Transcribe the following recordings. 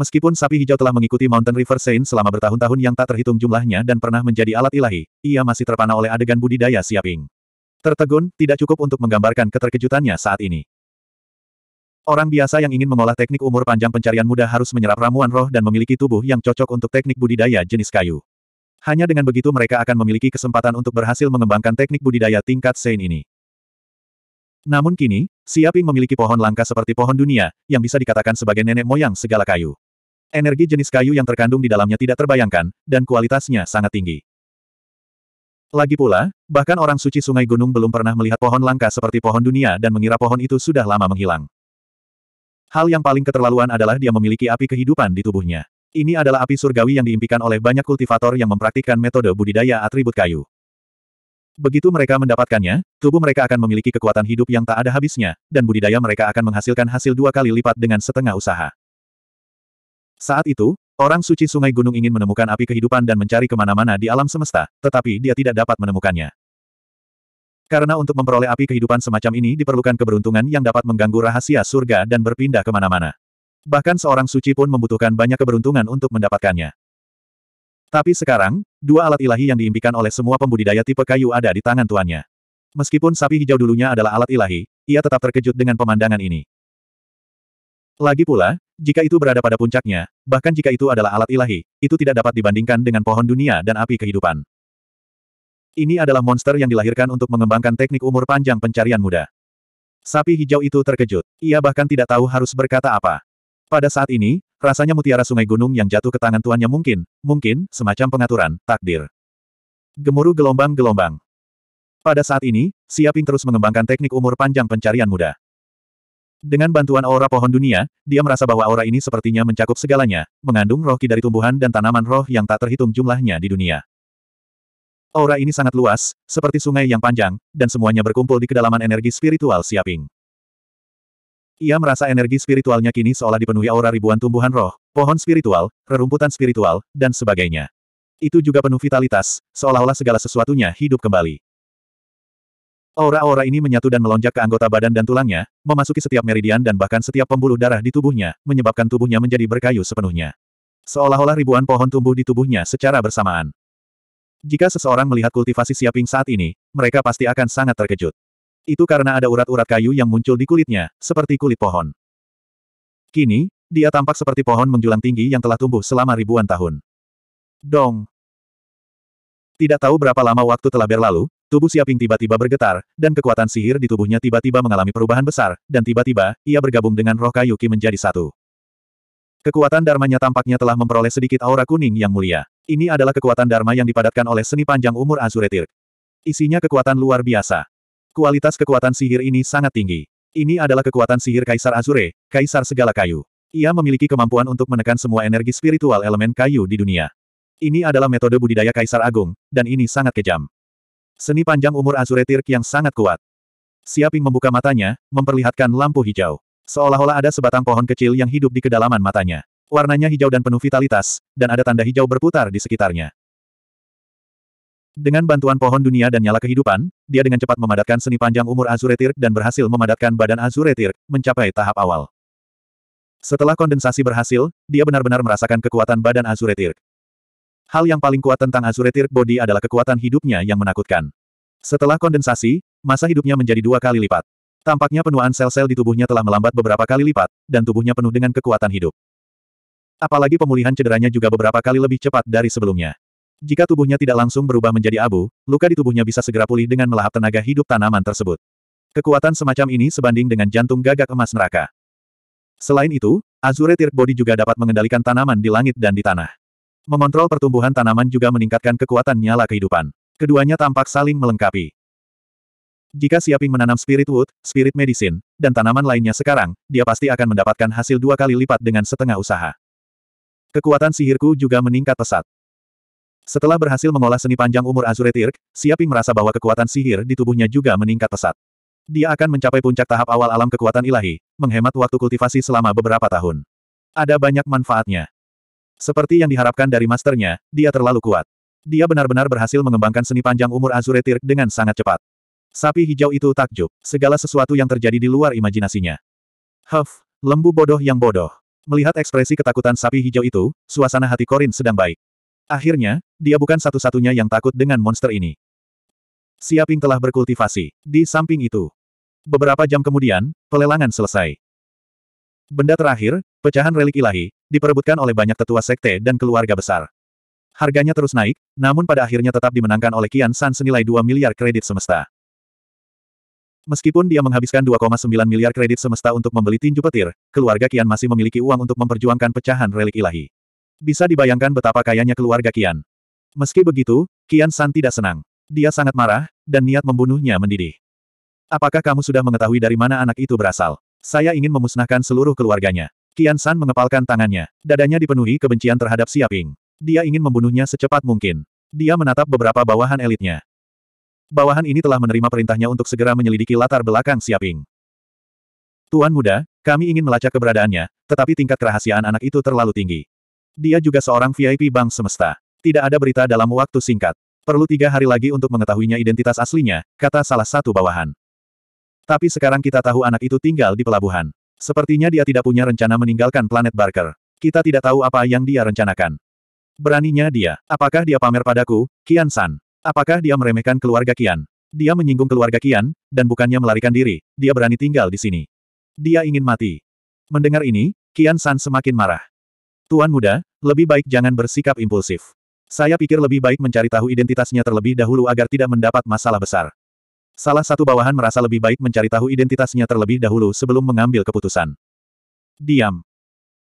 Meskipun sapi hijau telah mengikuti Mountain River Saint selama bertahun-tahun yang tak terhitung jumlahnya dan pernah menjadi alat ilahi, ia masih terpana oleh adegan budidaya Siaping. Tertegun, tidak cukup untuk menggambarkan keterkejutannya saat ini. Orang biasa yang ingin mengolah teknik umur panjang pencarian muda harus menyerap ramuan roh dan memiliki tubuh yang cocok untuk teknik budidaya jenis kayu. Hanya dengan begitu mereka akan memiliki kesempatan untuk berhasil mengembangkan teknik budidaya tingkat Sein ini. Namun kini, Siaping memiliki pohon langka seperti pohon dunia, yang bisa dikatakan sebagai nenek moyang segala kayu. Energi jenis kayu yang terkandung di dalamnya tidak terbayangkan, dan kualitasnya sangat tinggi. Lagi pula, bahkan orang suci sungai gunung belum pernah melihat pohon langka seperti pohon dunia dan mengira pohon itu sudah lama menghilang. Hal yang paling keterlaluan adalah dia memiliki api kehidupan di tubuhnya. Ini adalah api surgawi yang diimpikan oleh banyak kultivator yang mempraktikkan metode budidaya atribut kayu. Begitu mereka mendapatkannya, tubuh mereka akan memiliki kekuatan hidup yang tak ada habisnya, dan budidaya mereka akan menghasilkan hasil dua kali lipat dengan setengah usaha. Saat itu, orang suci sungai gunung ingin menemukan api kehidupan dan mencari kemana-mana di alam semesta, tetapi dia tidak dapat menemukannya. Karena untuk memperoleh api kehidupan semacam ini diperlukan keberuntungan yang dapat mengganggu rahasia surga dan berpindah kemana-mana. Bahkan seorang suci pun membutuhkan banyak keberuntungan untuk mendapatkannya. Tapi sekarang, dua alat ilahi yang diimpikan oleh semua pembudidaya tipe kayu ada di tangan tuannya. Meskipun sapi hijau dulunya adalah alat ilahi, ia tetap terkejut dengan pemandangan ini. Lagi pula, jika itu berada pada puncaknya, bahkan jika itu adalah alat ilahi, itu tidak dapat dibandingkan dengan pohon dunia dan api kehidupan. Ini adalah monster yang dilahirkan untuk mengembangkan teknik umur panjang pencarian muda. Sapi hijau itu terkejut. Ia bahkan tidak tahu harus berkata apa. Pada saat ini, rasanya mutiara sungai gunung yang jatuh ke tangan tuannya mungkin, mungkin, semacam pengaturan, takdir. Gemuruh gelombang-gelombang. Pada saat ini, Siaping terus mengembangkan teknik umur panjang pencarian muda. Dengan bantuan aura pohon dunia, dia merasa bahwa aura ini sepertinya mencakup segalanya, mengandung roh ki dari tumbuhan dan tanaman roh yang tak terhitung jumlahnya di dunia. Aura ini sangat luas, seperti sungai yang panjang, dan semuanya berkumpul di kedalaman energi spiritual Siaping. Ia merasa energi spiritualnya kini seolah dipenuhi aura ribuan tumbuhan roh, pohon spiritual, rerumputan spiritual, dan sebagainya. Itu juga penuh vitalitas, seolah-olah segala sesuatunya hidup kembali. Aura-aura ini menyatu dan melonjak ke anggota badan dan tulangnya, memasuki setiap meridian dan bahkan setiap pembuluh darah di tubuhnya, menyebabkan tubuhnya menjadi berkayu sepenuhnya. Seolah-olah ribuan pohon tumbuh di tubuhnya secara bersamaan. Jika seseorang melihat kultivasi siaping saat ini, mereka pasti akan sangat terkejut. Itu karena ada urat-urat kayu yang muncul di kulitnya, seperti kulit pohon. Kini, dia tampak seperti pohon menjulang tinggi yang telah tumbuh selama ribuan tahun. Dong! Tidak tahu berapa lama waktu telah berlalu, Tubuh Siaping tiba-tiba bergetar, dan kekuatan sihir di tubuhnya tiba-tiba mengalami perubahan besar, dan tiba-tiba, ia bergabung dengan roh Kayuki menjadi satu. Kekuatan dharmanya tampaknya telah memperoleh sedikit aura kuning yang mulia. Ini adalah kekuatan dharma yang dipadatkan oleh seni panjang umur Azuretir. Isinya kekuatan luar biasa. Kualitas kekuatan sihir ini sangat tinggi. Ini adalah kekuatan sihir Kaisar Azure, Kaisar segala kayu. Ia memiliki kemampuan untuk menekan semua energi spiritual elemen kayu di dunia. Ini adalah metode budidaya Kaisar Agung, dan ini sangat kejam. Seni panjang umur Azure Tirk yang sangat kuat. Siaping membuka matanya, memperlihatkan lampu hijau. Seolah-olah ada sebatang pohon kecil yang hidup di kedalaman matanya. Warnanya hijau dan penuh vitalitas, dan ada tanda hijau berputar di sekitarnya. Dengan bantuan pohon dunia dan nyala kehidupan, dia dengan cepat memadatkan seni panjang umur Azure Tirk dan berhasil memadatkan badan Azure Tirk, mencapai tahap awal. Setelah kondensasi berhasil, dia benar-benar merasakan kekuatan badan Azure Tirk. Hal yang paling kuat tentang Azure Tirk Body adalah kekuatan hidupnya yang menakutkan. Setelah kondensasi, masa hidupnya menjadi dua kali lipat. Tampaknya penuaan sel-sel di tubuhnya telah melambat beberapa kali lipat, dan tubuhnya penuh dengan kekuatan hidup. Apalagi pemulihan cederanya juga beberapa kali lebih cepat dari sebelumnya. Jika tubuhnya tidak langsung berubah menjadi abu, luka di tubuhnya bisa segera pulih dengan melahap tenaga hidup tanaman tersebut. Kekuatan semacam ini sebanding dengan jantung gagak emas neraka. Selain itu, Azure Tirk Body juga dapat mengendalikan tanaman di langit dan di tanah. Mengontrol pertumbuhan tanaman juga meningkatkan kekuatan nyala kehidupan. Keduanya tampak saling melengkapi. Jika Siaping menanam spirit wood, spirit medicine, dan tanaman lainnya sekarang, dia pasti akan mendapatkan hasil dua kali lipat dengan setengah usaha. Kekuatan sihirku juga meningkat pesat. Setelah berhasil mengolah seni panjang umur Azure Tirk, Siaping merasa bahwa kekuatan sihir di tubuhnya juga meningkat pesat. Dia akan mencapai puncak tahap awal alam kekuatan ilahi, menghemat waktu kultivasi selama beberapa tahun. Ada banyak manfaatnya. Seperti yang diharapkan dari masternya, dia terlalu kuat. Dia benar-benar berhasil mengembangkan seni panjang umur Azure Tirk dengan sangat cepat. Sapi hijau itu takjub, segala sesuatu yang terjadi di luar imajinasinya. Huff, lembu bodoh yang bodoh. Melihat ekspresi ketakutan sapi hijau itu, suasana hati Korin sedang baik. Akhirnya, dia bukan satu-satunya yang takut dengan monster ini. Siaping telah berkultivasi. Di samping itu, beberapa jam kemudian, pelelangan selesai. Benda terakhir, pecahan relik ilahi, diperebutkan oleh banyak tetua sekte dan keluarga besar. Harganya terus naik, namun pada akhirnya tetap dimenangkan oleh Kian San senilai 2 miliar kredit semesta. Meskipun dia menghabiskan 2,9 miliar kredit semesta untuk membeli tinju petir, keluarga Kian masih memiliki uang untuk memperjuangkan pecahan relik ilahi. Bisa dibayangkan betapa kayanya keluarga Kian. Meski begitu, Kian San tidak senang. Dia sangat marah, dan niat membunuhnya mendidih. Apakah kamu sudah mengetahui dari mana anak itu berasal? Saya ingin memusnahkan seluruh keluarganya. Kian San mengepalkan tangannya. Dadanya dipenuhi kebencian terhadap Siaping. Dia ingin membunuhnya secepat mungkin. Dia menatap beberapa bawahan elitnya. Bawahan ini telah menerima perintahnya untuk segera menyelidiki latar belakang Siaping. Tuan muda, kami ingin melacak keberadaannya, tetapi tingkat kerahasiaan anak itu terlalu tinggi. Dia juga seorang VIP Bank Semesta. Tidak ada berita dalam waktu singkat. Perlu tiga hari lagi untuk mengetahuinya identitas aslinya, kata salah satu bawahan. Tapi sekarang kita tahu anak itu tinggal di pelabuhan. Sepertinya dia tidak punya rencana meninggalkan planet Barker. Kita tidak tahu apa yang dia rencanakan. Beraninya dia. Apakah dia pamer padaku, Kian San? Apakah dia meremehkan keluarga Kian? Dia menyinggung keluarga Kian, dan bukannya melarikan diri, dia berani tinggal di sini. Dia ingin mati. Mendengar ini, Kian San semakin marah. Tuan muda, lebih baik jangan bersikap impulsif. Saya pikir lebih baik mencari tahu identitasnya terlebih dahulu agar tidak mendapat masalah besar. Salah satu bawahan merasa lebih baik mencari tahu identitasnya terlebih dahulu sebelum mengambil keputusan. Diam.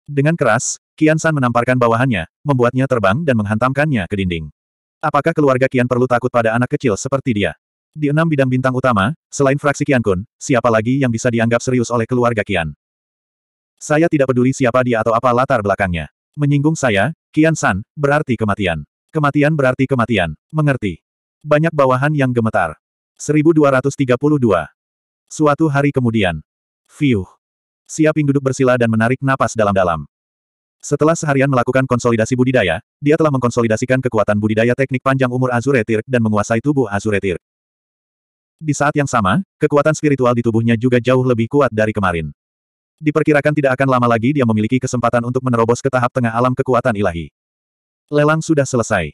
Dengan keras, Kian San menamparkan bawahannya, membuatnya terbang dan menghantamkannya ke dinding. Apakah keluarga Kian perlu takut pada anak kecil seperti dia? Di enam bidang bintang utama, selain fraksi Kian Kun, siapa lagi yang bisa dianggap serius oleh keluarga Kian? Saya tidak peduli siapa dia atau apa latar belakangnya. Menyinggung saya, Kian San, berarti kematian. Kematian berarti kematian, mengerti. Banyak bawahan yang gemetar. 1232. Suatu hari kemudian. Fiuh. Siaping duduk bersila dan menarik napas dalam-dalam. Setelah seharian melakukan konsolidasi budidaya, dia telah mengkonsolidasikan kekuatan budidaya teknik panjang umur Azure dan menguasai tubuh Azure Di saat yang sama, kekuatan spiritual di tubuhnya juga jauh lebih kuat dari kemarin. Diperkirakan tidak akan lama lagi dia memiliki kesempatan untuk menerobos ke tahap tengah alam kekuatan ilahi. Lelang sudah selesai.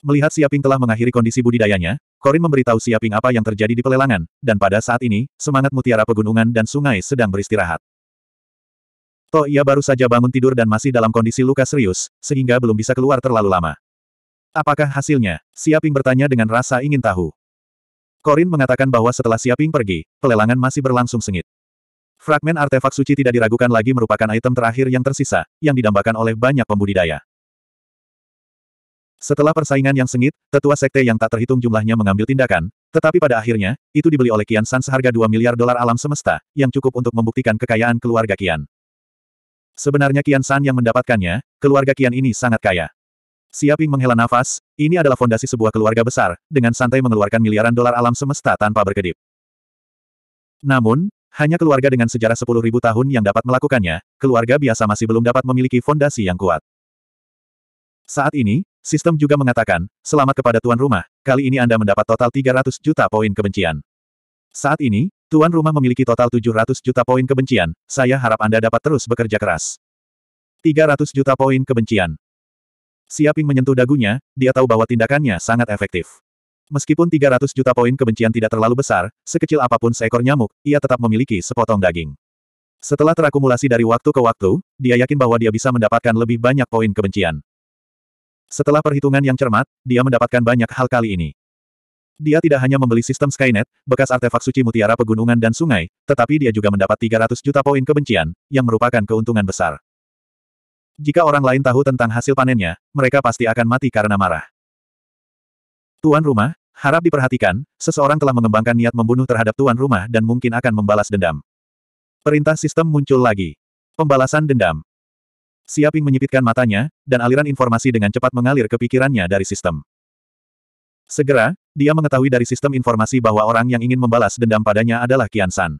Melihat Siaping telah mengakhiri kondisi budidayanya, Korin memberitahu Siaping apa yang terjadi di pelelangan, dan pada saat ini, semangat mutiara pegunungan dan sungai sedang beristirahat. Toh ia baru saja bangun tidur dan masih dalam kondisi luka serius, sehingga belum bisa keluar terlalu lama. Apakah hasilnya? Siaping bertanya dengan rasa ingin tahu. Korin mengatakan bahwa setelah Siaping pergi, pelelangan masih berlangsung sengit. Fragmen artefak suci tidak diragukan lagi merupakan item terakhir yang tersisa, yang didambakan oleh banyak pembudidaya. Setelah persaingan yang sengit, tetua sekte yang tak terhitung jumlahnya mengambil tindakan, tetapi pada akhirnya, itu dibeli oleh Kian San seharga 2 miliar dolar alam semesta, yang cukup untuk membuktikan kekayaan keluarga Kian. Sebenarnya Kian San yang mendapatkannya, keluarga Kian ini sangat kaya. Siaping menghela nafas, ini adalah fondasi sebuah keluarga besar, dengan santai mengeluarkan miliaran dolar alam semesta tanpa berkedip. Namun, hanya keluarga dengan sejarah sepuluh ribu tahun yang dapat melakukannya, keluarga biasa masih belum dapat memiliki fondasi yang kuat. Saat ini, Sistem juga mengatakan, selamat kepada tuan rumah, kali ini Anda mendapat total 300 juta poin kebencian. Saat ini, tuan rumah memiliki total 700 juta poin kebencian, saya harap Anda dapat terus bekerja keras. 300 juta poin kebencian. Siaping menyentuh dagunya, dia tahu bahwa tindakannya sangat efektif. Meskipun 300 juta poin kebencian tidak terlalu besar, sekecil apapun seekor nyamuk, ia tetap memiliki sepotong daging. Setelah terakumulasi dari waktu ke waktu, dia yakin bahwa dia bisa mendapatkan lebih banyak poin kebencian. Setelah perhitungan yang cermat, dia mendapatkan banyak hal kali ini. Dia tidak hanya membeli sistem Skynet, bekas artefak suci mutiara pegunungan dan sungai, tetapi dia juga mendapat 300 juta poin kebencian, yang merupakan keuntungan besar. Jika orang lain tahu tentang hasil panennya, mereka pasti akan mati karena marah. Tuan rumah, harap diperhatikan, seseorang telah mengembangkan niat membunuh terhadap tuan rumah dan mungkin akan membalas dendam. Perintah sistem muncul lagi. Pembalasan dendam. Siaping menyipitkan matanya, dan aliran informasi dengan cepat mengalir ke pikirannya dari sistem. Segera, dia mengetahui dari sistem informasi bahwa orang yang ingin membalas dendam padanya adalah Kian San.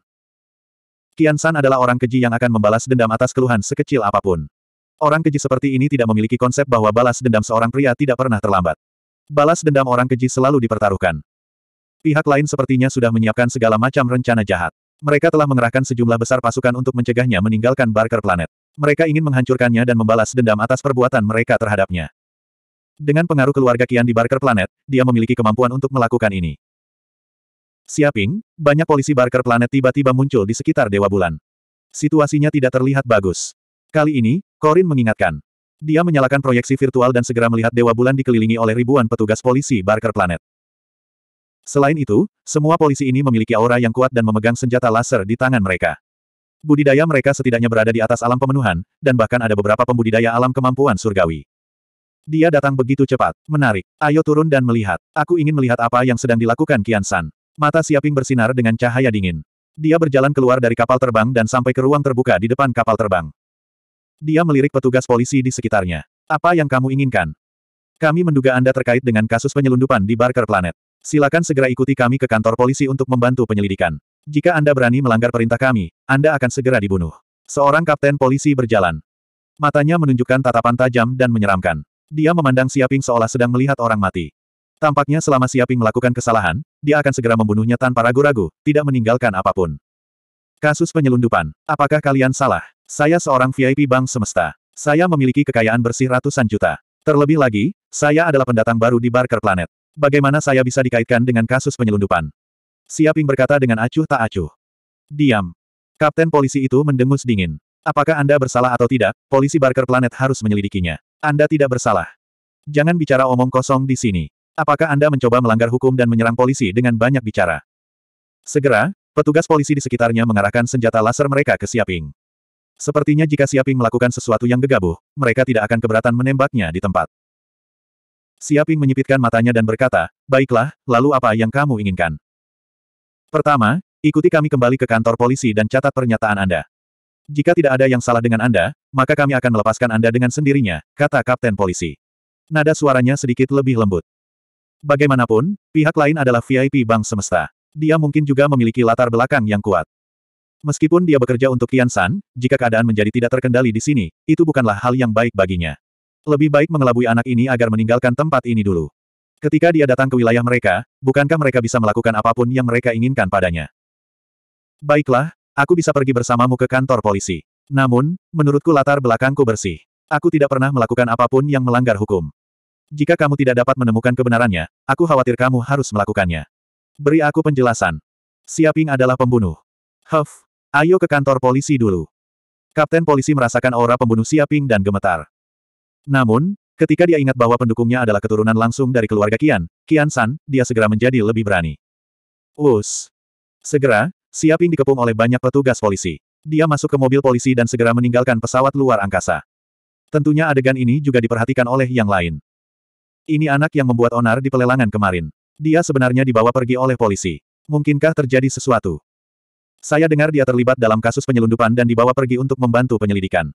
Kian San adalah orang keji yang akan membalas dendam atas keluhan sekecil apapun. Orang keji seperti ini tidak memiliki konsep bahwa balas dendam seorang pria tidak pernah terlambat. Balas dendam orang keji selalu dipertaruhkan. Pihak lain sepertinya sudah menyiapkan segala macam rencana jahat. Mereka telah mengerahkan sejumlah besar pasukan untuk mencegahnya meninggalkan Barker Planet. Mereka ingin menghancurkannya dan membalas dendam atas perbuatan mereka terhadapnya. Dengan pengaruh keluarga Kian di Barker Planet, dia memiliki kemampuan untuk melakukan ini. Siaping, banyak polisi Barker Planet tiba-tiba muncul di sekitar Dewa Bulan. Situasinya tidak terlihat bagus. Kali ini, Corin mengingatkan. Dia menyalakan proyeksi virtual dan segera melihat Dewa Bulan dikelilingi oleh ribuan petugas polisi Barker Planet. Selain itu, semua polisi ini memiliki aura yang kuat dan memegang senjata laser di tangan mereka. Budidaya mereka setidaknya berada di atas alam pemenuhan, dan bahkan ada beberapa pembudidaya alam kemampuan surgawi. Dia datang begitu cepat. Menarik. Ayo turun dan melihat. Aku ingin melihat apa yang sedang dilakukan Kian San. Mata Siaping bersinar dengan cahaya dingin. Dia berjalan keluar dari kapal terbang dan sampai ke ruang terbuka di depan kapal terbang. Dia melirik petugas polisi di sekitarnya. Apa yang kamu inginkan? Kami menduga Anda terkait dengan kasus penyelundupan di Barker Planet. Silakan segera ikuti kami ke kantor polisi untuk membantu penyelidikan. Jika Anda berani melanggar perintah kami, Anda akan segera dibunuh. Seorang kapten polisi berjalan. Matanya menunjukkan tatapan tajam dan menyeramkan. Dia memandang Siaping seolah sedang melihat orang mati. Tampaknya selama Siaping melakukan kesalahan, dia akan segera membunuhnya tanpa ragu-ragu, tidak meninggalkan apapun. Kasus penyelundupan. Apakah kalian salah? Saya seorang VIP Bank Semesta. Saya memiliki kekayaan bersih ratusan juta. Terlebih lagi, saya adalah pendatang baru di Barker Planet. Bagaimana saya bisa dikaitkan dengan kasus penyelundupan? Siaping berkata dengan acuh tak acuh. Diam. Kapten polisi itu mendengus dingin. Apakah Anda bersalah atau tidak, polisi Barker Planet harus menyelidikinya. Anda tidak bersalah. Jangan bicara omong kosong di sini. Apakah Anda mencoba melanggar hukum dan menyerang polisi dengan banyak bicara? Segera, petugas polisi di sekitarnya mengarahkan senjata laser mereka ke Siaping. Sepertinya jika Siaping melakukan sesuatu yang gegabah, mereka tidak akan keberatan menembaknya di tempat. Siaping menyipitkan matanya dan berkata, baiklah, lalu apa yang kamu inginkan? Pertama, ikuti kami kembali ke kantor polisi dan catat pernyataan Anda. Jika tidak ada yang salah dengan Anda, maka kami akan melepaskan Anda dengan sendirinya, kata Kapten Polisi. Nada suaranya sedikit lebih lembut. Bagaimanapun, pihak lain adalah VIP Bank Semesta. Dia mungkin juga memiliki latar belakang yang kuat. Meskipun dia bekerja untuk Kian San, jika keadaan menjadi tidak terkendali di sini, itu bukanlah hal yang baik baginya. Lebih baik mengelabui anak ini agar meninggalkan tempat ini dulu. Ketika dia datang ke wilayah mereka, bukankah mereka bisa melakukan apapun yang mereka inginkan padanya? Baiklah, aku bisa pergi bersamamu ke kantor polisi. Namun, menurutku latar belakangku bersih. Aku tidak pernah melakukan apapun yang melanggar hukum. Jika kamu tidak dapat menemukan kebenarannya, aku khawatir kamu harus melakukannya. Beri aku penjelasan. Siaping adalah pembunuh. Huff, ayo ke kantor polisi dulu. Kapten polisi merasakan aura pembunuh Siaping dan gemetar. Namun, ketika dia ingat bahwa pendukungnya adalah keturunan langsung dari keluarga Kian, Kian San, dia segera menjadi lebih berani. Us. Segera, Siaping dikepung oleh banyak petugas polisi. Dia masuk ke mobil polisi dan segera meninggalkan pesawat luar angkasa. Tentunya adegan ini juga diperhatikan oleh yang lain. Ini anak yang membuat onar di pelelangan kemarin. Dia sebenarnya dibawa pergi oleh polisi. Mungkinkah terjadi sesuatu? Saya dengar dia terlibat dalam kasus penyelundupan dan dibawa pergi untuk membantu penyelidikan.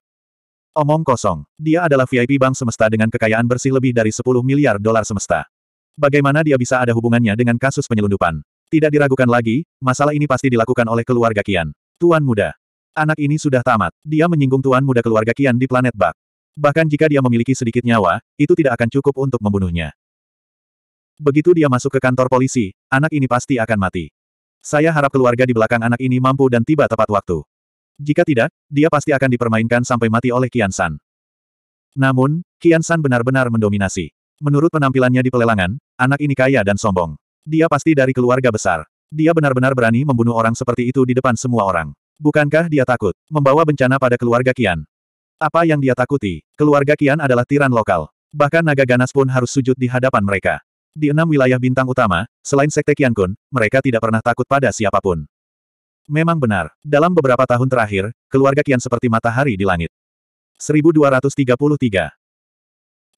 Omong kosong. Dia adalah VIP Bank Semesta dengan kekayaan bersih lebih dari 10 miliar dolar semesta. Bagaimana dia bisa ada hubungannya dengan kasus penyelundupan? Tidak diragukan lagi, masalah ini pasti dilakukan oleh keluarga Kian. Tuan muda. Anak ini sudah tamat. Dia menyinggung tuan muda keluarga Kian di planet Bak. Bahkan jika dia memiliki sedikit nyawa, itu tidak akan cukup untuk membunuhnya. Begitu dia masuk ke kantor polisi, anak ini pasti akan mati. Saya harap keluarga di belakang anak ini mampu dan tiba tepat waktu. Jika tidak, dia pasti akan dipermainkan sampai mati oleh Kian San. Namun, Kian San benar-benar mendominasi. Menurut penampilannya di pelelangan, anak ini kaya dan sombong. Dia pasti dari keluarga besar. Dia benar-benar berani membunuh orang seperti itu di depan semua orang. Bukankah dia takut membawa bencana pada keluarga Kian? Apa yang dia takuti? Keluarga Kian adalah tiran lokal. Bahkan naga ganas pun harus sujud di hadapan mereka. Di enam wilayah bintang utama, selain Sekte Kian Kun, mereka tidak pernah takut pada siapapun. Memang benar, dalam beberapa tahun terakhir, keluarga Kian seperti matahari di langit. 1233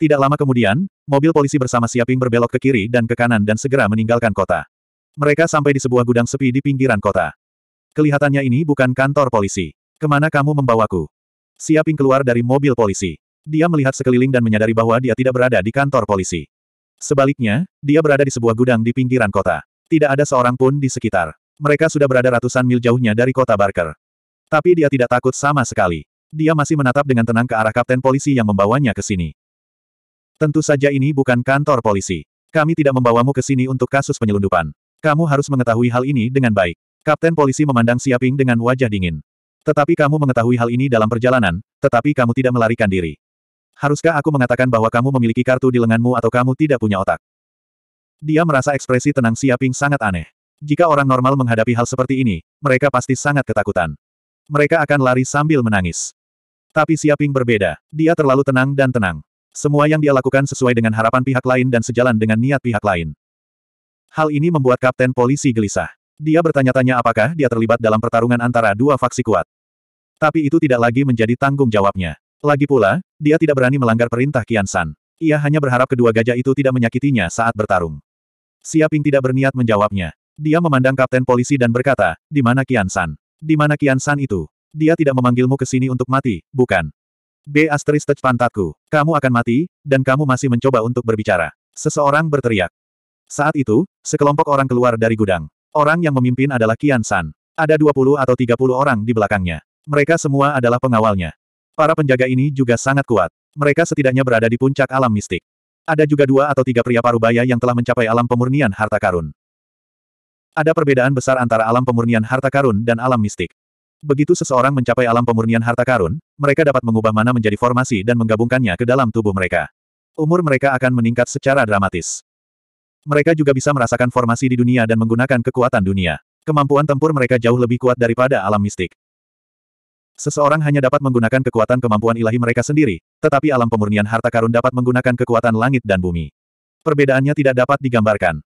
Tidak lama kemudian, mobil polisi bersama Siaping berbelok ke kiri dan ke kanan dan segera meninggalkan kota. Mereka sampai di sebuah gudang sepi di pinggiran kota. Kelihatannya ini bukan kantor polisi. Kemana kamu membawaku? Siaping keluar dari mobil polisi. Dia melihat sekeliling dan menyadari bahwa dia tidak berada di kantor polisi. Sebaliknya, dia berada di sebuah gudang di pinggiran kota. Tidak ada seorang pun di sekitar. Mereka sudah berada ratusan mil jauhnya dari kota Barker. Tapi dia tidak takut sama sekali. Dia masih menatap dengan tenang ke arah kapten polisi yang membawanya ke sini. Tentu saja ini bukan kantor polisi. Kami tidak membawamu ke sini untuk kasus penyelundupan. Kamu harus mengetahui hal ini dengan baik. Kapten polisi memandang Siaping dengan wajah dingin. Tetapi kamu mengetahui hal ini dalam perjalanan, tetapi kamu tidak melarikan diri. Haruskah aku mengatakan bahwa kamu memiliki kartu di lenganmu atau kamu tidak punya otak? Dia merasa ekspresi tenang Siaping sangat aneh. Jika orang normal menghadapi hal seperti ini, mereka pasti sangat ketakutan. Mereka akan lari sambil menangis. Tapi Siaping berbeda. Dia terlalu tenang dan tenang. Semua yang dia lakukan sesuai dengan harapan pihak lain dan sejalan dengan niat pihak lain. Hal ini membuat Kapten Polisi gelisah. Dia bertanya-tanya apakah dia terlibat dalam pertarungan antara dua faksi kuat. Tapi itu tidak lagi menjadi tanggung jawabnya. Lagi pula, dia tidak berani melanggar perintah Kian San. Ia hanya berharap kedua gajah itu tidak menyakitinya saat bertarung. Siaping tidak berniat menjawabnya. Dia memandang kapten polisi dan berkata, di mana Kian San? Di mana Kian San itu? Dia tidak memanggilmu ke sini untuk mati, bukan? B asteris pantatku. Kamu akan mati, dan kamu masih mencoba untuk berbicara. Seseorang berteriak. Saat itu, sekelompok orang keluar dari gudang. Orang yang memimpin adalah Kian San. Ada 20 atau 30 orang di belakangnya. Mereka semua adalah pengawalnya. Para penjaga ini juga sangat kuat. Mereka setidaknya berada di puncak alam mistik. Ada juga dua atau tiga pria parubaya yang telah mencapai alam pemurnian harta karun. Ada perbedaan besar antara alam pemurnian harta karun dan alam mistik. Begitu seseorang mencapai alam pemurnian harta karun, mereka dapat mengubah mana menjadi formasi dan menggabungkannya ke dalam tubuh mereka. Umur mereka akan meningkat secara dramatis. Mereka juga bisa merasakan formasi di dunia dan menggunakan kekuatan dunia. Kemampuan tempur mereka jauh lebih kuat daripada alam mistik. Seseorang hanya dapat menggunakan kekuatan kemampuan ilahi mereka sendiri, tetapi alam pemurnian harta karun dapat menggunakan kekuatan langit dan bumi. Perbedaannya tidak dapat digambarkan.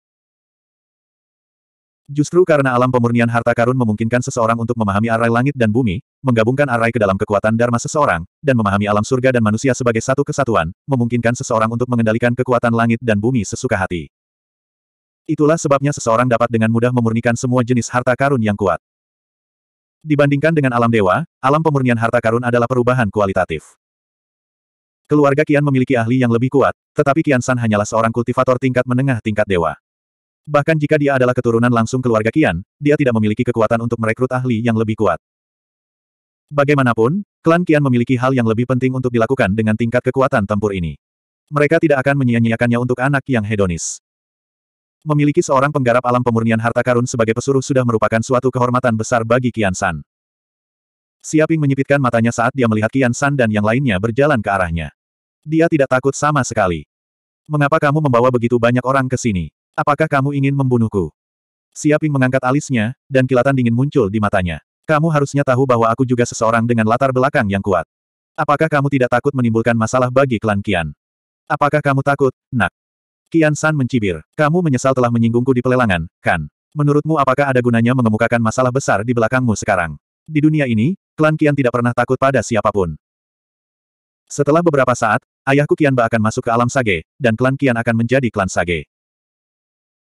Justru karena alam pemurnian harta karun memungkinkan seseorang untuk memahami arai langit dan bumi, menggabungkan arai ke dalam kekuatan dharma seseorang, dan memahami alam surga dan manusia sebagai satu kesatuan, memungkinkan seseorang untuk mengendalikan kekuatan langit dan bumi sesuka hati. Itulah sebabnya seseorang dapat dengan mudah memurnikan semua jenis harta karun yang kuat. Dibandingkan dengan alam dewa, alam pemurnian harta karun adalah perubahan kualitatif. Keluarga Kian memiliki ahli yang lebih kuat, tetapi Kian San hanyalah seorang kultivator tingkat menengah tingkat dewa. Bahkan jika dia adalah keturunan langsung keluarga Kian, dia tidak memiliki kekuatan untuk merekrut ahli yang lebih kuat. Bagaimanapun, klan Kian memiliki hal yang lebih penting untuk dilakukan dengan tingkat kekuatan tempur ini. Mereka tidak akan menyia-nyiakannya untuk anak yang hedonis. Memiliki seorang penggarap alam pemurnian harta karun sebagai pesuruh sudah merupakan suatu kehormatan besar bagi Kian San. Siaping menyipitkan matanya saat dia melihat Kian San dan yang lainnya berjalan ke arahnya. Dia tidak takut sama sekali. Mengapa kamu membawa begitu banyak orang ke sini? Apakah kamu ingin membunuhku? Siaping mengangkat alisnya, dan kilatan dingin muncul di matanya. Kamu harusnya tahu bahwa aku juga seseorang dengan latar belakang yang kuat. Apakah kamu tidak takut menimbulkan masalah bagi klan Kian? Apakah kamu takut, nak? Kian San mencibir. Kamu menyesal telah menyinggungku di pelelangan, kan? Menurutmu apakah ada gunanya mengemukakan masalah besar di belakangmu sekarang? Di dunia ini, klan Kian tidak pernah takut pada siapapun. Setelah beberapa saat, ayahku Kian Ba akan masuk ke alam Sage, dan klan Kian akan menjadi klan Sage.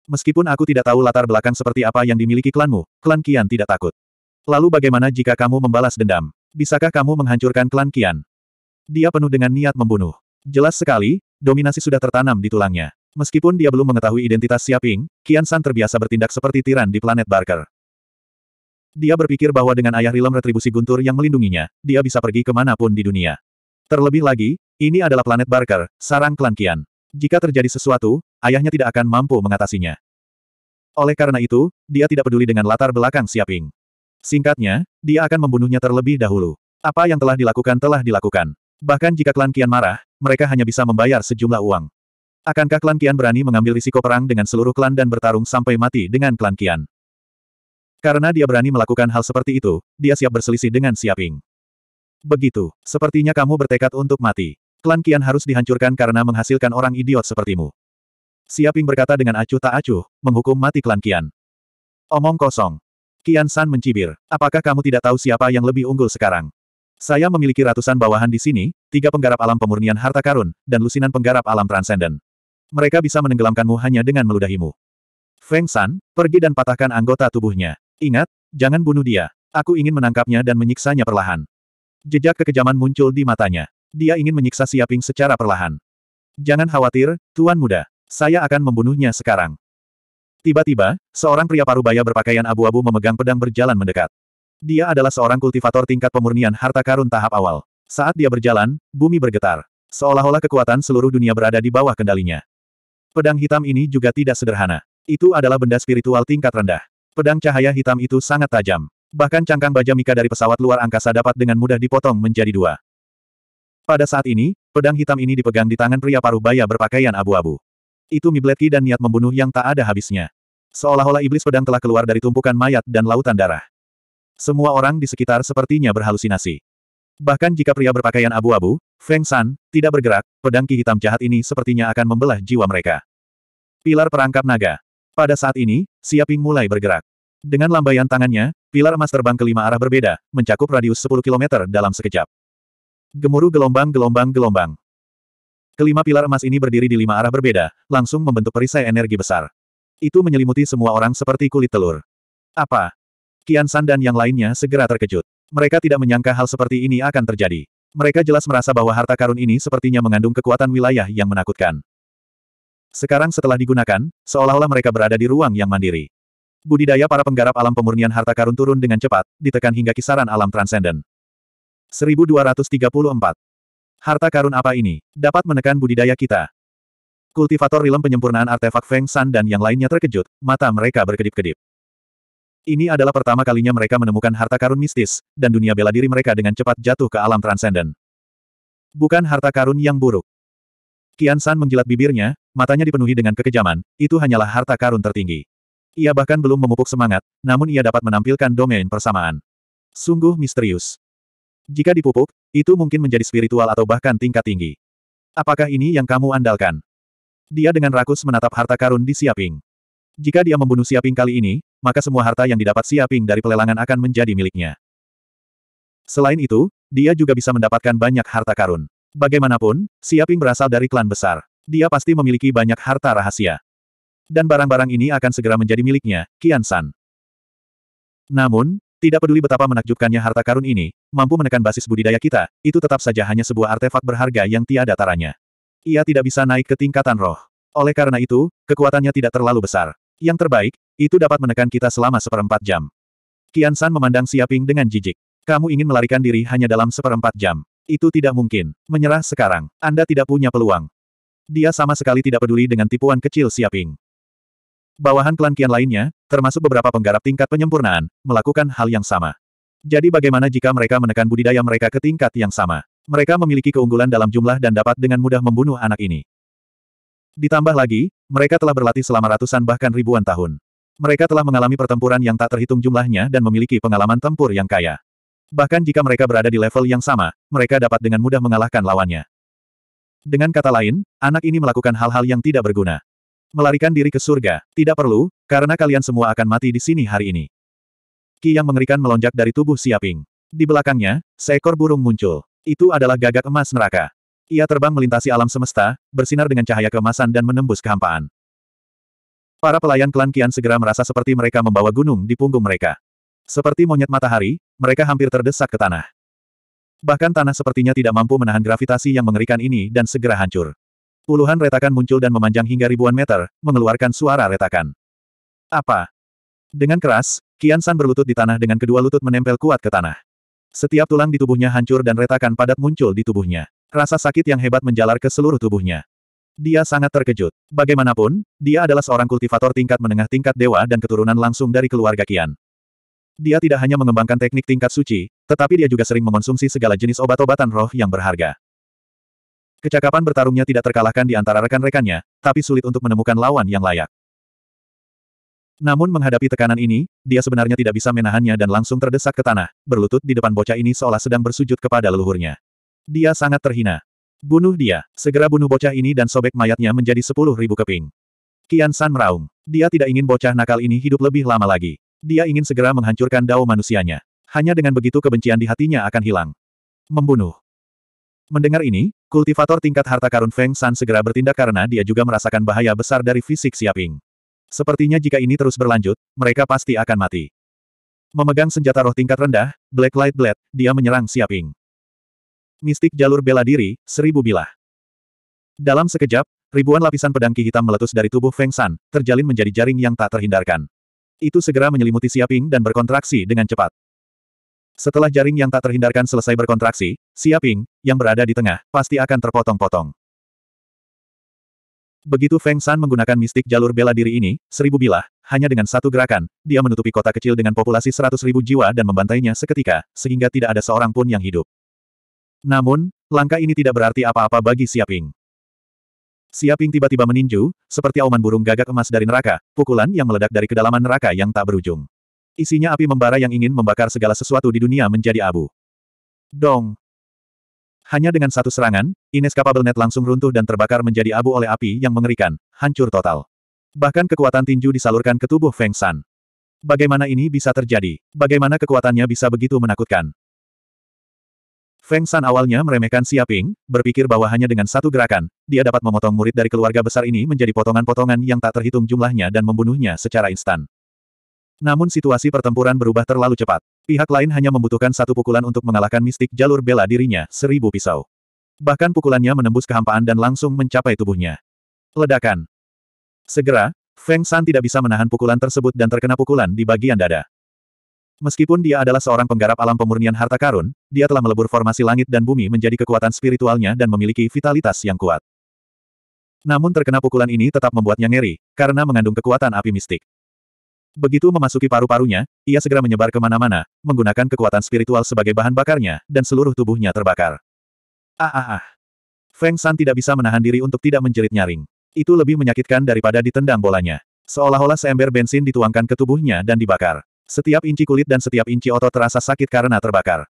Meskipun aku tidak tahu latar belakang seperti apa yang dimiliki klanmu, klan Kian tidak takut. Lalu bagaimana jika kamu membalas dendam? Bisakah kamu menghancurkan klan Kian? Dia penuh dengan niat membunuh. Jelas sekali, dominasi sudah tertanam di tulangnya. Meskipun dia belum mengetahui identitas Siaping, Kian San terbiasa bertindak seperti tiran di planet Barker. Dia berpikir bahwa dengan ayah Rilem retribusi guntur yang melindunginya, dia bisa pergi kemanapun di dunia. Terlebih lagi, ini adalah planet Barker, sarang klan Kian. Jika terjadi sesuatu, ayahnya tidak akan mampu mengatasinya. Oleh karena itu, dia tidak peduli dengan latar belakang Siaping. Singkatnya, dia akan membunuhnya terlebih dahulu. Apa yang telah dilakukan telah dilakukan. Bahkan jika klan Kian marah, mereka hanya bisa membayar sejumlah uang. Akankah klan Kian berani mengambil risiko perang dengan seluruh klan dan bertarung sampai mati dengan klan Kian? Karena dia berani melakukan hal seperti itu, dia siap berselisih dengan Siaping. Begitu, sepertinya kamu bertekad untuk mati. Klan Kian harus dihancurkan karena menghasilkan orang idiot sepertimu. Siaping berkata dengan acuh tak acuh, menghukum mati klan Kian. Omong kosong. Kian San mencibir. Apakah kamu tidak tahu siapa yang lebih unggul sekarang? Saya memiliki ratusan bawahan di sini, tiga penggarap alam pemurnian harta karun, dan lusinan penggarap alam transenden. Mereka bisa menenggelamkanmu hanya dengan meludahimu. Feng San, pergi dan patahkan anggota tubuhnya. Ingat, jangan bunuh dia. Aku ingin menangkapnya dan menyiksanya perlahan. Jejak kekejaman muncul di matanya dia ingin menyiksa Siaping secara perlahan. Jangan khawatir, Tuan Muda. Saya akan membunuhnya sekarang. Tiba-tiba, seorang pria parubaya berpakaian abu-abu memegang pedang berjalan mendekat. Dia adalah seorang kultivator tingkat pemurnian harta karun tahap awal. Saat dia berjalan, bumi bergetar. Seolah-olah kekuatan seluruh dunia berada di bawah kendalinya. Pedang hitam ini juga tidak sederhana. Itu adalah benda spiritual tingkat rendah. Pedang cahaya hitam itu sangat tajam. Bahkan cangkang baja mika dari pesawat luar angkasa dapat dengan mudah dipotong menjadi dua. Pada saat ini, pedang hitam ini dipegang di tangan pria paruh baya berpakaian abu-abu. Itu Mibletki dan niat membunuh yang tak ada habisnya. Seolah-olah iblis pedang telah keluar dari tumpukan mayat dan lautan darah. Semua orang di sekitar sepertinya berhalusinasi. Bahkan jika pria berpakaian abu-abu, Feng San, tidak bergerak, pedang ki hitam jahat ini sepertinya akan membelah jiwa mereka. Pilar perangkap naga. Pada saat ini, Siaping mulai bergerak. Dengan lambaian tangannya, pilar emas terbang ke lima arah berbeda, mencakup radius 10 km dalam sekejap. Gemuruh gelombang-gelombang gelombang. Kelima pilar emas ini berdiri di lima arah berbeda, langsung membentuk perisai energi besar. Itu menyelimuti semua orang seperti kulit telur. Apa? Kian San dan yang lainnya segera terkejut. Mereka tidak menyangka hal seperti ini akan terjadi. Mereka jelas merasa bahwa harta karun ini sepertinya mengandung kekuatan wilayah yang menakutkan. Sekarang setelah digunakan, seolah-olah mereka berada di ruang yang mandiri. Budidaya para penggarap alam pemurnian harta karun turun dengan cepat, ditekan hingga kisaran alam transenden. 1234. Harta karun apa ini? Dapat menekan budidaya kita. Kultivator rilem penyempurnaan artefak Feng San dan yang lainnya terkejut, mata mereka berkedip-kedip. Ini adalah pertama kalinya mereka menemukan harta karun mistis, dan dunia bela diri mereka dengan cepat jatuh ke alam transenden. Bukan harta karun yang buruk. Kian San menjilat bibirnya, matanya dipenuhi dengan kekejaman, itu hanyalah harta karun tertinggi. Ia bahkan belum memupuk semangat, namun ia dapat menampilkan domain persamaan. Sungguh misterius. Jika dipupuk, itu mungkin menjadi spiritual atau bahkan tingkat tinggi. Apakah ini yang kamu andalkan? Dia dengan rakus menatap harta karun di Siaping. Jika dia membunuh Siaping kali ini, maka semua harta yang didapat Siaping dari pelelangan akan menjadi miliknya. Selain itu, dia juga bisa mendapatkan banyak harta karun. Bagaimanapun, Siaping berasal dari klan besar. Dia pasti memiliki banyak harta rahasia. Dan barang-barang ini akan segera menjadi miliknya, Kian San. Namun, tidak peduli betapa menakjubkannya harta karun ini, mampu menekan basis budidaya kita, itu tetap saja hanya sebuah artefak berharga yang tiada taranya. Ia tidak bisa naik ke tingkatan roh. Oleh karena itu, kekuatannya tidak terlalu besar. Yang terbaik, itu dapat menekan kita selama seperempat jam. Kian San memandang Siaping dengan jijik. Kamu ingin melarikan diri hanya dalam seperempat jam. Itu tidak mungkin. Menyerah sekarang. Anda tidak punya peluang. Dia sama sekali tidak peduli dengan tipuan kecil Siaping. Bawahan klan Kian lainnya, termasuk beberapa penggarap tingkat penyempurnaan, melakukan hal yang sama. Jadi bagaimana jika mereka menekan budidaya mereka ke tingkat yang sama? Mereka memiliki keunggulan dalam jumlah dan dapat dengan mudah membunuh anak ini. Ditambah lagi, mereka telah berlatih selama ratusan bahkan ribuan tahun. Mereka telah mengalami pertempuran yang tak terhitung jumlahnya dan memiliki pengalaman tempur yang kaya. Bahkan jika mereka berada di level yang sama, mereka dapat dengan mudah mengalahkan lawannya. Dengan kata lain, anak ini melakukan hal-hal yang tidak berguna. Melarikan diri ke surga, tidak perlu, karena kalian semua akan mati di sini hari ini. Ki yang mengerikan melonjak dari tubuh Siaping. Di belakangnya, seekor burung muncul. Itu adalah gagak emas neraka. Ia terbang melintasi alam semesta, bersinar dengan cahaya kemasan dan menembus kehampaan. Para pelayan klan Kian segera merasa seperti mereka membawa gunung di punggung mereka. Seperti monyet matahari, mereka hampir terdesak ke tanah. Bahkan tanah sepertinya tidak mampu menahan gravitasi yang mengerikan ini dan segera hancur. Puluhan retakan muncul dan memanjang hingga ribuan meter, mengeluarkan suara retakan. Apa? Dengan keras, Kian San berlutut di tanah dengan kedua lutut menempel kuat ke tanah. Setiap tulang di tubuhnya hancur dan retakan padat muncul di tubuhnya. Rasa sakit yang hebat menjalar ke seluruh tubuhnya. Dia sangat terkejut. Bagaimanapun, dia adalah seorang kultivator tingkat menengah tingkat dewa dan keturunan langsung dari keluarga Kian. Dia tidak hanya mengembangkan teknik tingkat suci, tetapi dia juga sering mengonsumsi segala jenis obat-obatan roh yang berharga. Kecakapan bertarungnya tidak terkalahkan di antara rekan-rekannya, tapi sulit untuk menemukan lawan yang layak. Namun menghadapi tekanan ini, dia sebenarnya tidak bisa menahannya dan langsung terdesak ke tanah, berlutut di depan bocah ini seolah sedang bersujud kepada leluhurnya. Dia sangat terhina. Bunuh dia, segera bunuh bocah ini dan sobek mayatnya menjadi sepuluh ribu keping. Kian San meraung. Dia tidak ingin bocah nakal ini hidup lebih lama lagi. Dia ingin segera menghancurkan dao manusianya. Hanya dengan begitu kebencian di hatinya akan hilang. Membunuh. Mendengar ini, kultivator tingkat harta karun Feng San segera bertindak karena dia juga merasakan bahaya besar dari fisik Siaping. Sepertinya jika ini terus berlanjut, mereka pasti akan mati. Memegang senjata roh tingkat rendah, Black Light Blade, dia menyerang Siaping. Mistik jalur bela diri, seribu bilah. Dalam sekejap, ribuan lapisan pedang ki hitam meletus dari tubuh Feng San, terjalin menjadi jaring yang tak terhindarkan. Itu segera menyelimuti Siaping dan berkontraksi dengan cepat. Setelah jaring yang tak terhindarkan selesai berkontraksi, Siaping, yang berada di tengah, pasti akan terpotong-potong. Begitu Feng San menggunakan mistik jalur bela diri ini, seribu bilah, hanya dengan satu gerakan, dia menutupi kota kecil dengan populasi seratus ribu jiwa dan membantainya seketika, sehingga tidak ada seorang pun yang hidup. Namun, langkah ini tidak berarti apa-apa bagi Siaping. Siaping tiba-tiba meninju, seperti auman burung gagak emas dari neraka, pukulan yang meledak dari kedalaman neraka yang tak berujung. Isinya api membara yang ingin membakar segala sesuatu di dunia menjadi abu. Dong! Hanya dengan satu serangan, Inescapable Net langsung runtuh dan terbakar menjadi abu oleh api yang mengerikan, hancur total. Bahkan kekuatan tinju disalurkan ke tubuh Feng San. Bagaimana ini bisa terjadi? Bagaimana kekuatannya bisa begitu menakutkan? Feng San awalnya meremehkan Siaping, berpikir bahwa hanya dengan satu gerakan, dia dapat memotong murid dari keluarga besar ini menjadi potongan-potongan yang tak terhitung jumlahnya dan membunuhnya secara instan. Namun situasi pertempuran berubah terlalu cepat. Pihak lain hanya membutuhkan satu pukulan untuk mengalahkan mistik jalur bela dirinya, seribu pisau. Bahkan pukulannya menembus kehampaan dan langsung mencapai tubuhnya. Ledakan. Segera, Feng San tidak bisa menahan pukulan tersebut dan terkena pukulan di bagian dada. Meskipun dia adalah seorang penggarap alam pemurnian harta karun, dia telah melebur formasi langit dan bumi menjadi kekuatan spiritualnya dan memiliki vitalitas yang kuat. Namun terkena pukulan ini tetap membuatnya ngeri, karena mengandung kekuatan api mistik. Begitu memasuki paru-parunya, ia segera menyebar kemana-mana, menggunakan kekuatan spiritual sebagai bahan bakarnya, dan seluruh tubuhnya terbakar. Ah ah ah. Feng San tidak bisa menahan diri untuk tidak menjerit nyaring. Itu lebih menyakitkan daripada ditendang bolanya. Seolah-olah seember bensin dituangkan ke tubuhnya dan dibakar. Setiap inci kulit dan setiap inci otot terasa sakit karena terbakar.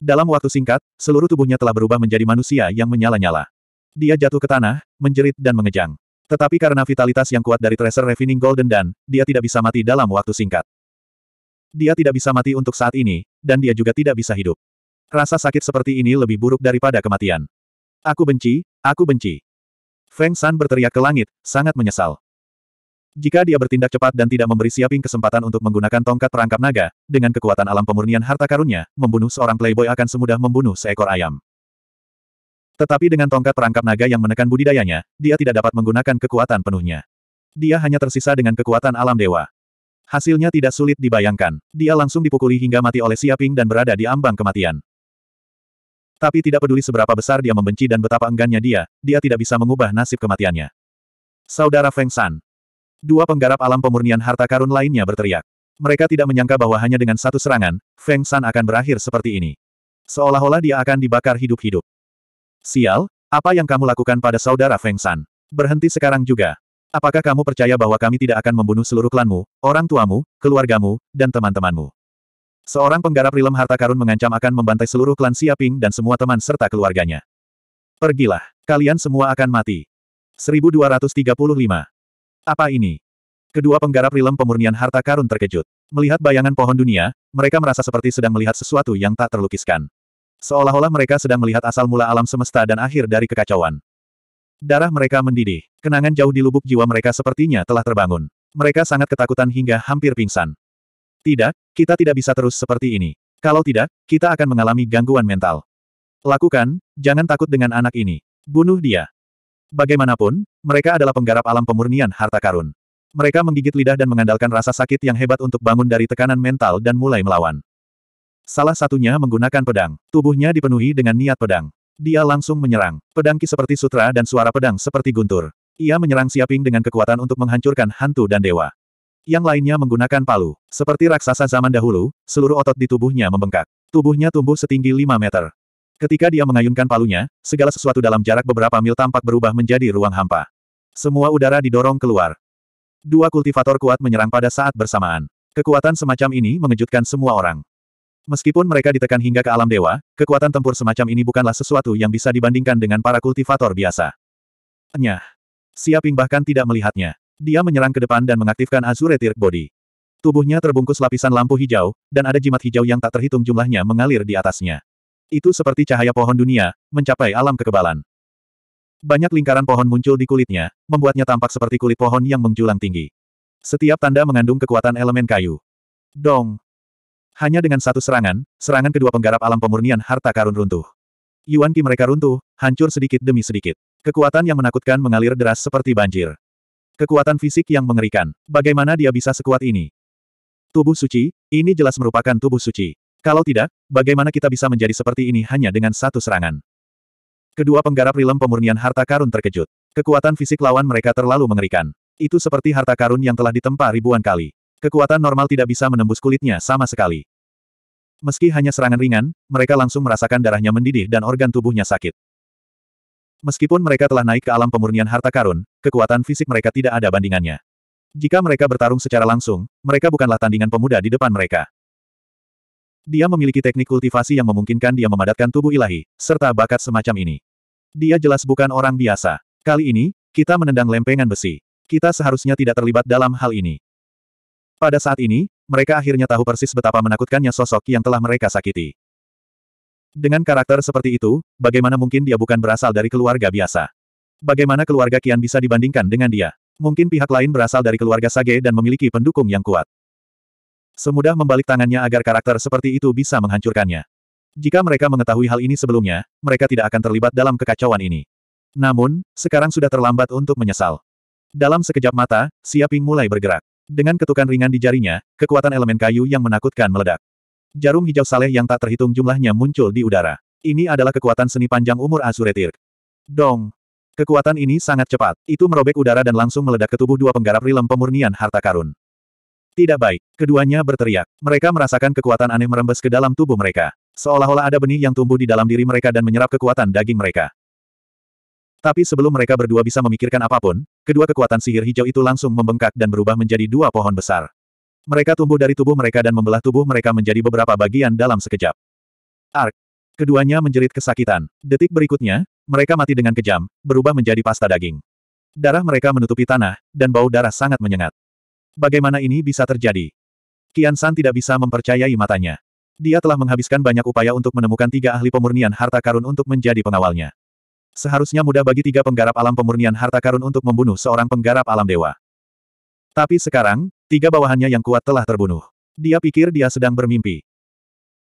Dalam waktu singkat, seluruh tubuhnya telah berubah menjadi manusia yang menyala-nyala. Dia jatuh ke tanah, menjerit dan mengejang. Tetapi karena vitalitas yang kuat dari Tracer Refining Golden Dan, dia tidak bisa mati dalam waktu singkat. Dia tidak bisa mati untuk saat ini, dan dia juga tidak bisa hidup. Rasa sakit seperti ini lebih buruk daripada kematian. Aku benci, aku benci. Feng San berteriak ke langit, sangat menyesal. Jika dia bertindak cepat dan tidak memberi Siaping kesempatan untuk menggunakan tongkat perangkap naga, dengan kekuatan alam pemurnian harta karunnya, membunuh seorang playboy akan semudah membunuh seekor ayam. Tetapi dengan tongkat perangkap naga yang menekan budidayanya, dia tidak dapat menggunakan kekuatan penuhnya. Dia hanya tersisa dengan kekuatan alam dewa. Hasilnya tidak sulit dibayangkan. Dia langsung dipukuli hingga mati oleh Siaping dan berada di ambang kematian. Tapi tidak peduli seberapa besar dia membenci dan betapa enggannya dia, dia tidak bisa mengubah nasib kematiannya. Saudara Feng San. Dua penggarap alam pemurnian harta karun lainnya berteriak. Mereka tidak menyangka bahwa hanya dengan satu serangan, Feng San akan berakhir seperti ini. Seolah-olah dia akan dibakar hidup-hidup. Sial, apa yang kamu lakukan pada saudara Feng San? Berhenti sekarang juga. Apakah kamu percaya bahwa kami tidak akan membunuh seluruh klanmu, orang tuamu, keluargamu, dan teman-temanmu? Seorang penggarap rilem harta karun mengancam akan membantai seluruh klan Siaping dan semua teman serta keluarganya. Pergilah, kalian semua akan mati. 1235. Apa ini? Kedua penggarap rilem pemurnian harta karun terkejut. Melihat bayangan pohon dunia, mereka merasa seperti sedang melihat sesuatu yang tak terlukiskan. Seolah-olah mereka sedang melihat asal mula alam semesta dan akhir dari kekacauan. Darah mereka mendidih. Kenangan jauh di lubuk jiwa mereka sepertinya telah terbangun. Mereka sangat ketakutan hingga hampir pingsan. Tidak, kita tidak bisa terus seperti ini. Kalau tidak, kita akan mengalami gangguan mental. Lakukan, jangan takut dengan anak ini. Bunuh dia. Bagaimanapun, mereka adalah penggarap alam pemurnian harta karun. Mereka menggigit lidah dan mengandalkan rasa sakit yang hebat untuk bangun dari tekanan mental dan mulai melawan. Salah satunya menggunakan pedang. Tubuhnya dipenuhi dengan niat pedang. Dia langsung menyerang. Pedang ki seperti sutra dan suara pedang seperti guntur. Ia menyerang Siaping dengan kekuatan untuk menghancurkan hantu dan dewa. Yang lainnya menggunakan palu. Seperti raksasa zaman dahulu, seluruh otot di tubuhnya membengkak. Tubuhnya tumbuh setinggi 5 meter. Ketika dia mengayunkan palunya, segala sesuatu dalam jarak beberapa mil tampak berubah menjadi ruang hampa. Semua udara didorong keluar. Dua kultivator kuat menyerang pada saat bersamaan. Kekuatan semacam ini mengejutkan semua orang. Meskipun mereka ditekan hingga ke alam dewa, kekuatan tempur semacam ini bukanlah sesuatu yang bisa dibandingkan dengan para kultivator biasa. Nyah. Siaping bahkan tidak melihatnya. Dia menyerang ke depan dan mengaktifkan Azure Tirk Body. Tubuhnya terbungkus lapisan lampu hijau, dan ada jimat hijau yang tak terhitung jumlahnya mengalir di atasnya. Itu seperti cahaya pohon dunia, mencapai alam kekebalan. Banyak lingkaran pohon muncul di kulitnya, membuatnya tampak seperti kulit pohon yang menjulang tinggi. Setiap tanda mengandung kekuatan elemen kayu. Dong! Hanya dengan satu serangan, serangan kedua penggarap alam pemurnian harta karun runtuh. Yuan Qi mereka runtuh, hancur sedikit demi sedikit. Kekuatan yang menakutkan mengalir deras seperti banjir. Kekuatan fisik yang mengerikan. Bagaimana dia bisa sekuat ini? Tubuh suci, ini jelas merupakan tubuh suci. Kalau tidak, bagaimana kita bisa menjadi seperti ini hanya dengan satu serangan? Kedua penggarap rilem pemurnian harta karun terkejut. Kekuatan fisik lawan mereka terlalu mengerikan. Itu seperti harta karun yang telah ditempa ribuan kali. Kekuatan normal tidak bisa menembus kulitnya sama sekali. Meski hanya serangan ringan, mereka langsung merasakan darahnya mendidih dan organ tubuhnya sakit. Meskipun mereka telah naik ke alam pemurnian harta karun, kekuatan fisik mereka tidak ada bandingannya. Jika mereka bertarung secara langsung, mereka bukanlah tandingan pemuda di depan mereka. Dia memiliki teknik kultivasi yang memungkinkan dia memadatkan tubuh ilahi, serta bakat semacam ini. Dia jelas bukan orang biasa. Kali ini, kita menendang lempengan besi. Kita seharusnya tidak terlibat dalam hal ini. Pada saat ini, mereka akhirnya tahu persis betapa menakutkannya sosok yang telah mereka sakiti. Dengan karakter seperti itu, bagaimana mungkin dia bukan berasal dari keluarga biasa? Bagaimana keluarga Kian bisa dibandingkan dengan dia? Mungkin pihak lain berasal dari keluarga Sage dan memiliki pendukung yang kuat. Semudah membalik tangannya agar karakter seperti itu bisa menghancurkannya. Jika mereka mengetahui hal ini sebelumnya, mereka tidak akan terlibat dalam kekacauan ini. Namun, sekarang sudah terlambat untuk menyesal. Dalam sekejap mata, Siaping mulai bergerak. Dengan ketukan ringan di jarinya, kekuatan elemen kayu yang menakutkan meledak. Jarum hijau saleh yang tak terhitung jumlahnya muncul di udara. Ini adalah kekuatan seni panjang umur Azuretir. Dong! Kekuatan ini sangat cepat. Itu merobek udara dan langsung meledak ke tubuh dua penggarap rilem pemurnian harta karun. Tidak baik. Keduanya berteriak. Mereka merasakan kekuatan aneh merembes ke dalam tubuh mereka. Seolah-olah ada benih yang tumbuh di dalam diri mereka dan menyerap kekuatan daging mereka. Tapi sebelum mereka berdua bisa memikirkan apapun, Kedua kekuatan sihir hijau itu langsung membengkak dan berubah menjadi dua pohon besar. Mereka tumbuh dari tubuh mereka dan membelah tubuh mereka menjadi beberapa bagian dalam sekejap. Ark. Keduanya menjerit kesakitan. Detik berikutnya, mereka mati dengan kejam, berubah menjadi pasta daging. Darah mereka menutupi tanah, dan bau darah sangat menyengat. Bagaimana ini bisa terjadi? Kian San tidak bisa mempercayai matanya. Dia telah menghabiskan banyak upaya untuk menemukan tiga ahli pemurnian harta karun untuk menjadi pengawalnya. Seharusnya mudah bagi tiga penggarap alam pemurnian harta karun untuk membunuh seorang penggarap alam dewa. Tapi sekarang, tiga bawahannya yang kuat telah terbunuh. Dia pikir dia sedang bermimpi.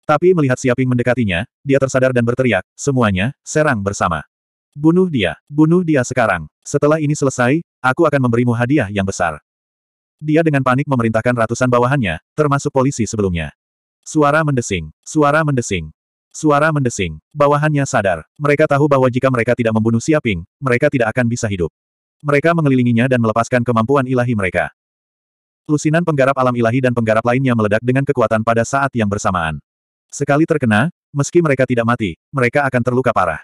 Tapi melihat Siaping mendekatinya, dia tersadar dan berteriak, semuanya, serang bersama. Bunuh dia, bunuh dia sekarang. Setelah ini selesai, aku akan memberimu hadiah yang besar. Dia dengan panik memerintahkan ratusan bawahannya, termasuk polisi sebelumnya. Suara mendesing, suara mendesing. Suara mendesing. Bawahannya sadar. Mereka tahu bahwa jika mereka tidak membunuh Siaping, mereka tidak akan bisa hidup. Mereka mengelilinginya dan melepaskan kemampuan ilahi mereka. Lusinan penggarap alam ilahi dan penggarap lainnya meledak dengan kekuatan pada saat yang bersamaan. Sekali terkena, meski mereka tidak mati, mereka akan terluka parah.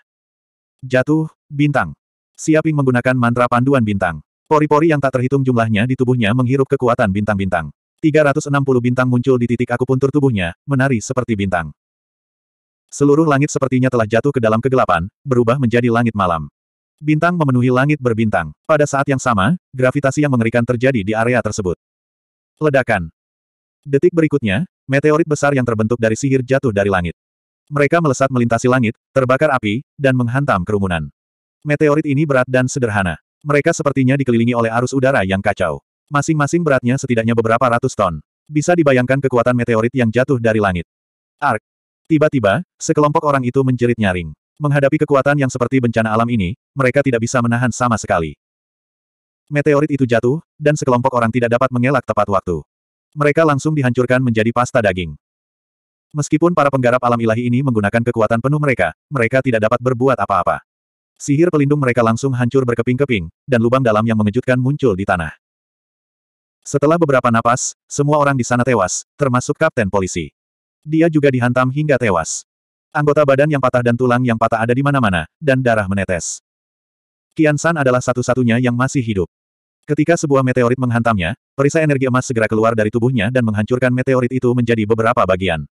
Jatuh, bintang. Siaping menggunakan mantra panduan bintang. Pori-pori yang tak terhitung jumlahnya di tubuhnya menghirup kekuatan bintang-bintang. 360 bintang muncul di titik akupuntur tubuhnya, menari seperti bintang. Seluruh langit sepertinya telah jatuh ke dalam kegelapan, berubah menjadi langit malam. Bintang memenuhi langit berbintang. Pada saat yang sama, gravitasi yang mengerikan terjadi di area tersebut. Ledakan. Detik berikutnya, meteorit besar yang terbentuk dari sihir jatuh dari langit. Mereka melesat melintasi langit, terbakar api, dan menghantam kerumunan. Meteorit ini berat dan sederhana. Mereka sepertinya dikelilingi oleh arus udara yang kacau. Masing-masing beratnya setidaknya beberapa ratus ton. Bisa dibayangkan kekuatan meteorit yang jatuh dari langit. Ark, Tiba-tiba, sekelompok orang itu menjerit nyaring. Menghadapi kekuatan yang seperti bencana alam ini, mereka tidak bisa menahan sama sekali. Meteorit itu jatuh, dan sekelompok orang tidak dapat mengelak tepat waktu. Mereka langsung dihancurkan menjadi pasta daging. Meskipun para penggarap alam ilahi ini menggunakan kekuatan penuh mereka, mereka tidak dapat berbuat apa-apa. Sihir pelindung mereka langsung hancur berkeping-keping, dan lubang dalam yang mengejutkan muncul di tanah. Setelah beberapa napas, semua orang di sana tewas, termasuk kapten polisi dia juga dihantam hingga tewas. Anggota badan yang patah dan tulang yang patah ada di mana-mana, dan darah menetes. Kian San adalah satu-satunya yang masih hidup. Ketika sebuah meteorit menghantamnya, perisai energi emas segera keluar dari tubuhnya dan menghancurkan meteorit itu menjadi beberapa bagian.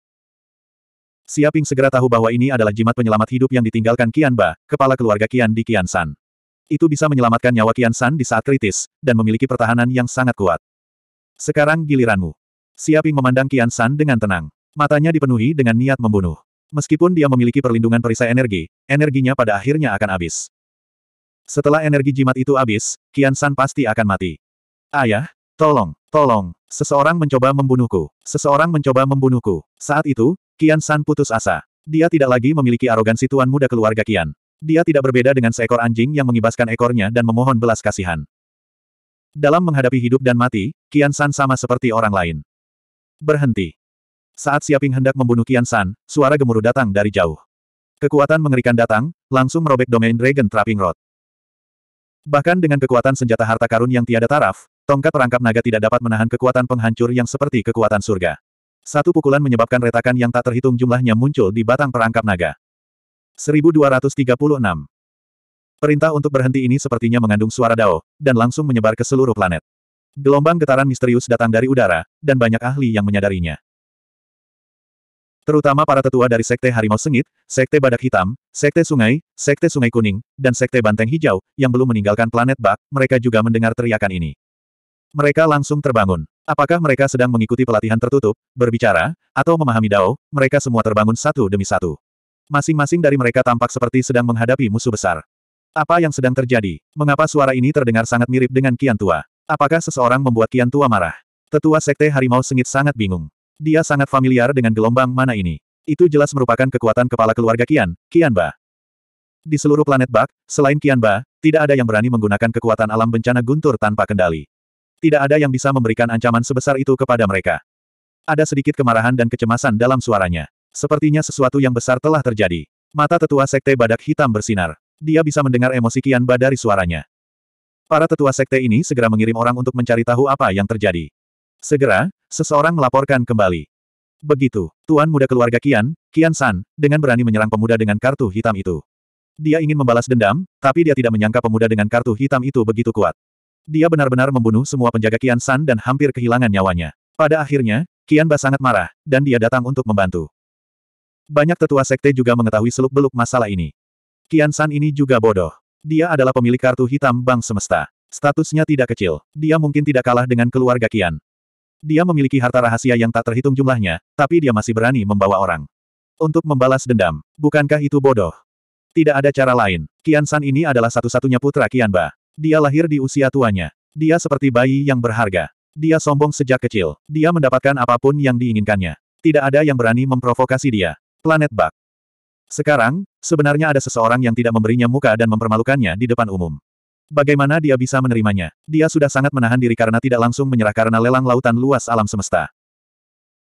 Siaping segera tahu bahwa ini adalah jimat penyelamat hidup yang ditinggalkan Qian Ba, kepala keluarga Kian di Kian San. Itu bisa menyelamatkan nyawa Kian San di saat kritis, dan memiliki pertahanan yang sangat kuat. Sekarang giliranmu. Siaping memandang Kian San dengan tenang. Matanya dipenuhi dengan niat membunuh. Meskipun dia memiliki perlindungan perisai energi, energinya pada akhirnya akan habis. Setelah energi jimat itu habis, Kian San pasti akan mati. Ayah, tolong, tolong, seseorang mencoba membunuhku, seseorang mencoba membunuhku. Saat itu, Kian San putus asa. Dia tidak lagi memiliki arogansi tuan muda keluarga Kian. Dia tidak berbeda dengan seekor anjing yang mengibaskan ekornya dan memohon belas kasihan. Dalam menghadapi hidup dan mati, Kian San sama seperti orang lain. Berhenti. Saat Siaping hendak membunuh Kian San, suara gemuruh datang dari jauh. Kekuatan mengerikan datang, langsung merobek domain Dragon Trapping Rod. Bahkan dengan kekuatan senjata harta karun yang tiada taraf, tongkat perangkap naga tidak dapat menahan kekuatan penghancur yang seperti kekuatan surga. Satu pukulan menyebabkan retakan yang tak terhitung jumlahnya muncul di batang perangkap naga. 1236. Perintah untuk berhenti ini sepertinya mengandung suara dao, dan langsung menyebar ke seluruh planet. Gelombang getaran misterius datang dari udara, dan banyak ahli yang menyadarinya. Terutama para tetua dari Sekte Harimau Sengit, Sekte Badak Hitam, Sekte Sungai, Sekte Sungai Kuning, dan Sekte Banteng Hijau, yang belum meninggalkan planet Bak, mereka juga mendengar teriakan ini. Mereka langsung terbangun. Apakah mereka sedang mengikuti pelatihan tertutup, berbicara, atau memahami dao, mereka semua terbangun satu demi satu. Masing-masing dari mereka tampak seperti sedang menghadapi musuh besar. Apa yang sedang terjadi? Mengapa suara ini terdengar sangat mirip dengan Kian Tua? Apakah seseorang membuat Kian Tua marah? Tetua Sekte Harimau Sengit sangat bingung. Dia sangat familiar dengan gelombang mana ini. Itu jelas merupakan kekuatan kepala keluarga Kian. Kianba. Di seluruh planet Bak, selain Kianba, tidak ada yang berani menggunakan kekuatan alam bencana guntur tanpa kendali. Tidak ada yang bisa memberikan ancaman sebesar itu kepada mereka. Ada sedikit kemarahan dan kecemasan dalam suaranya. Sepertinya sesuatu yang besar telah terjadi. Mata tetua sekte badak hitam bersinar. Dia bisa mendengar emosi Kianba dari suaranya. Para tetua sekte ini segera mengirim orang untuk mencari tahu apa yang terjadi. Segera, seseorang melaporkan kembali. Begitu, tuan muda keluarga Kian, Kian San, dengan berani menyerang pemuda dengan kartu hitam itu. Dia ingin membalas dendam, tapi dia tidak menyangka pemuda dengan kartu hitam itu begitu kuat. Dia benar-benar membunuh semua penjaga Kian San dan hampir kehilangan nyawanya. Pada akhirnya, Kian Ba sangat marah, dan dia datang untuk membantu. Banyak tetua sekte juga mengetahui seluk-beluk masalah ini. Kian San ini juga bodoh. Dia adalah pemilik kartu hitam Bank Semesta. Statusnya tidak kecil. Dia mungkin tidak kalah dengan keluarga Kian. Dia memiliki harta rahasia yang tak terhitung jumlahnya, tapi dia masih berani membawa orang. Untuk membalas dendam, bukankah itu bodoh? Tidak ada cara lain. Kian San ini adalah satu-satunya putra Kian Ba. Dia lahir di usia tuanya. Dia seperti bayi yang berharga. Dia sombong sejak kecil. Dia mendapatkan apapun yang diinginkannya. Tidak ada yang berani memprovokasi dia. Planet Bak. Sekarang, sebenarnya ada seseorang yang tidak memberinya muka dan mempermalukannya di depan umum. Bagaimana dia bisa menerimanya? Dia sudah sangat menahan diri karena tidak langsung menyerah karena lelang lautan luas alam semesta.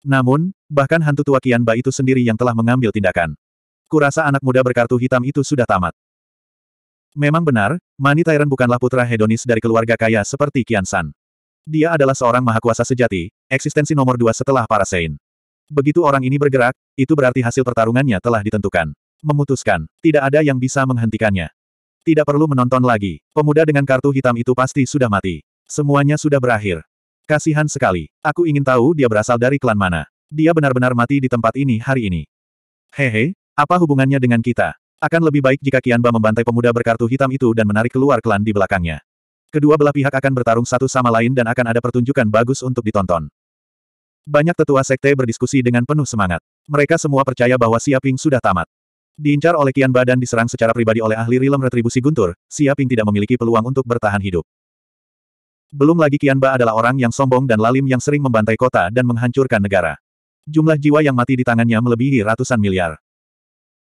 Namun, bahkan hantu tua Kian Ba itu sendiri yang telah mengambil tindakan. Kurasa anak muda berkartu hitam itu sudah tamat. Memang benar, Mani Tyrant bukanlah putra hedonis dari keluarga kaya seperti Kian San. Dia adalah seorang mahakuasa sejati, eksistensi nomor dua setelah para Sein. Begitu orang ini bergerak, itu berarti hasil pertarungannya telah ditentukan. Memutuskan, tidak ada yang bisa menghentikannya. Tidak perlu menonton lagi. Pemuda dengan kartu hitam itu pasti sudah mati. Semuanya sudah berakhir. Kasihan sekali. Aku ingin tahu dia berasal dari klan mana. Dia benar-benar mati di tempat ini hari ini. Hehe, apa hubungannya dengan kita? Akan lebih baik jika Kianba membantai pemuda berkartu hitam itu dan menarik keluar klan di belakangnya. Kedua belah pihak akan bertarung satu sama lain dan akan ada pertunjukan bagus untuk ditonton. Banyak tetua sekte berdiskusi dengan penuh semangat. Mereka semua percaya bahwa Siaping sudah tamat. Diincar oleh Kian dan diserang secara pribadi oleh ahli rilem retribusi Guntur, Siaping tidak memiliki peluang untuk bertahan hidup. Belum lagi Kian Ba adalah orang yang sombong dan lalim yang sering membantai kota dan menghancurkan negara. Jumlah jiwa yang mati di tangannya melebihi ratusan miliar.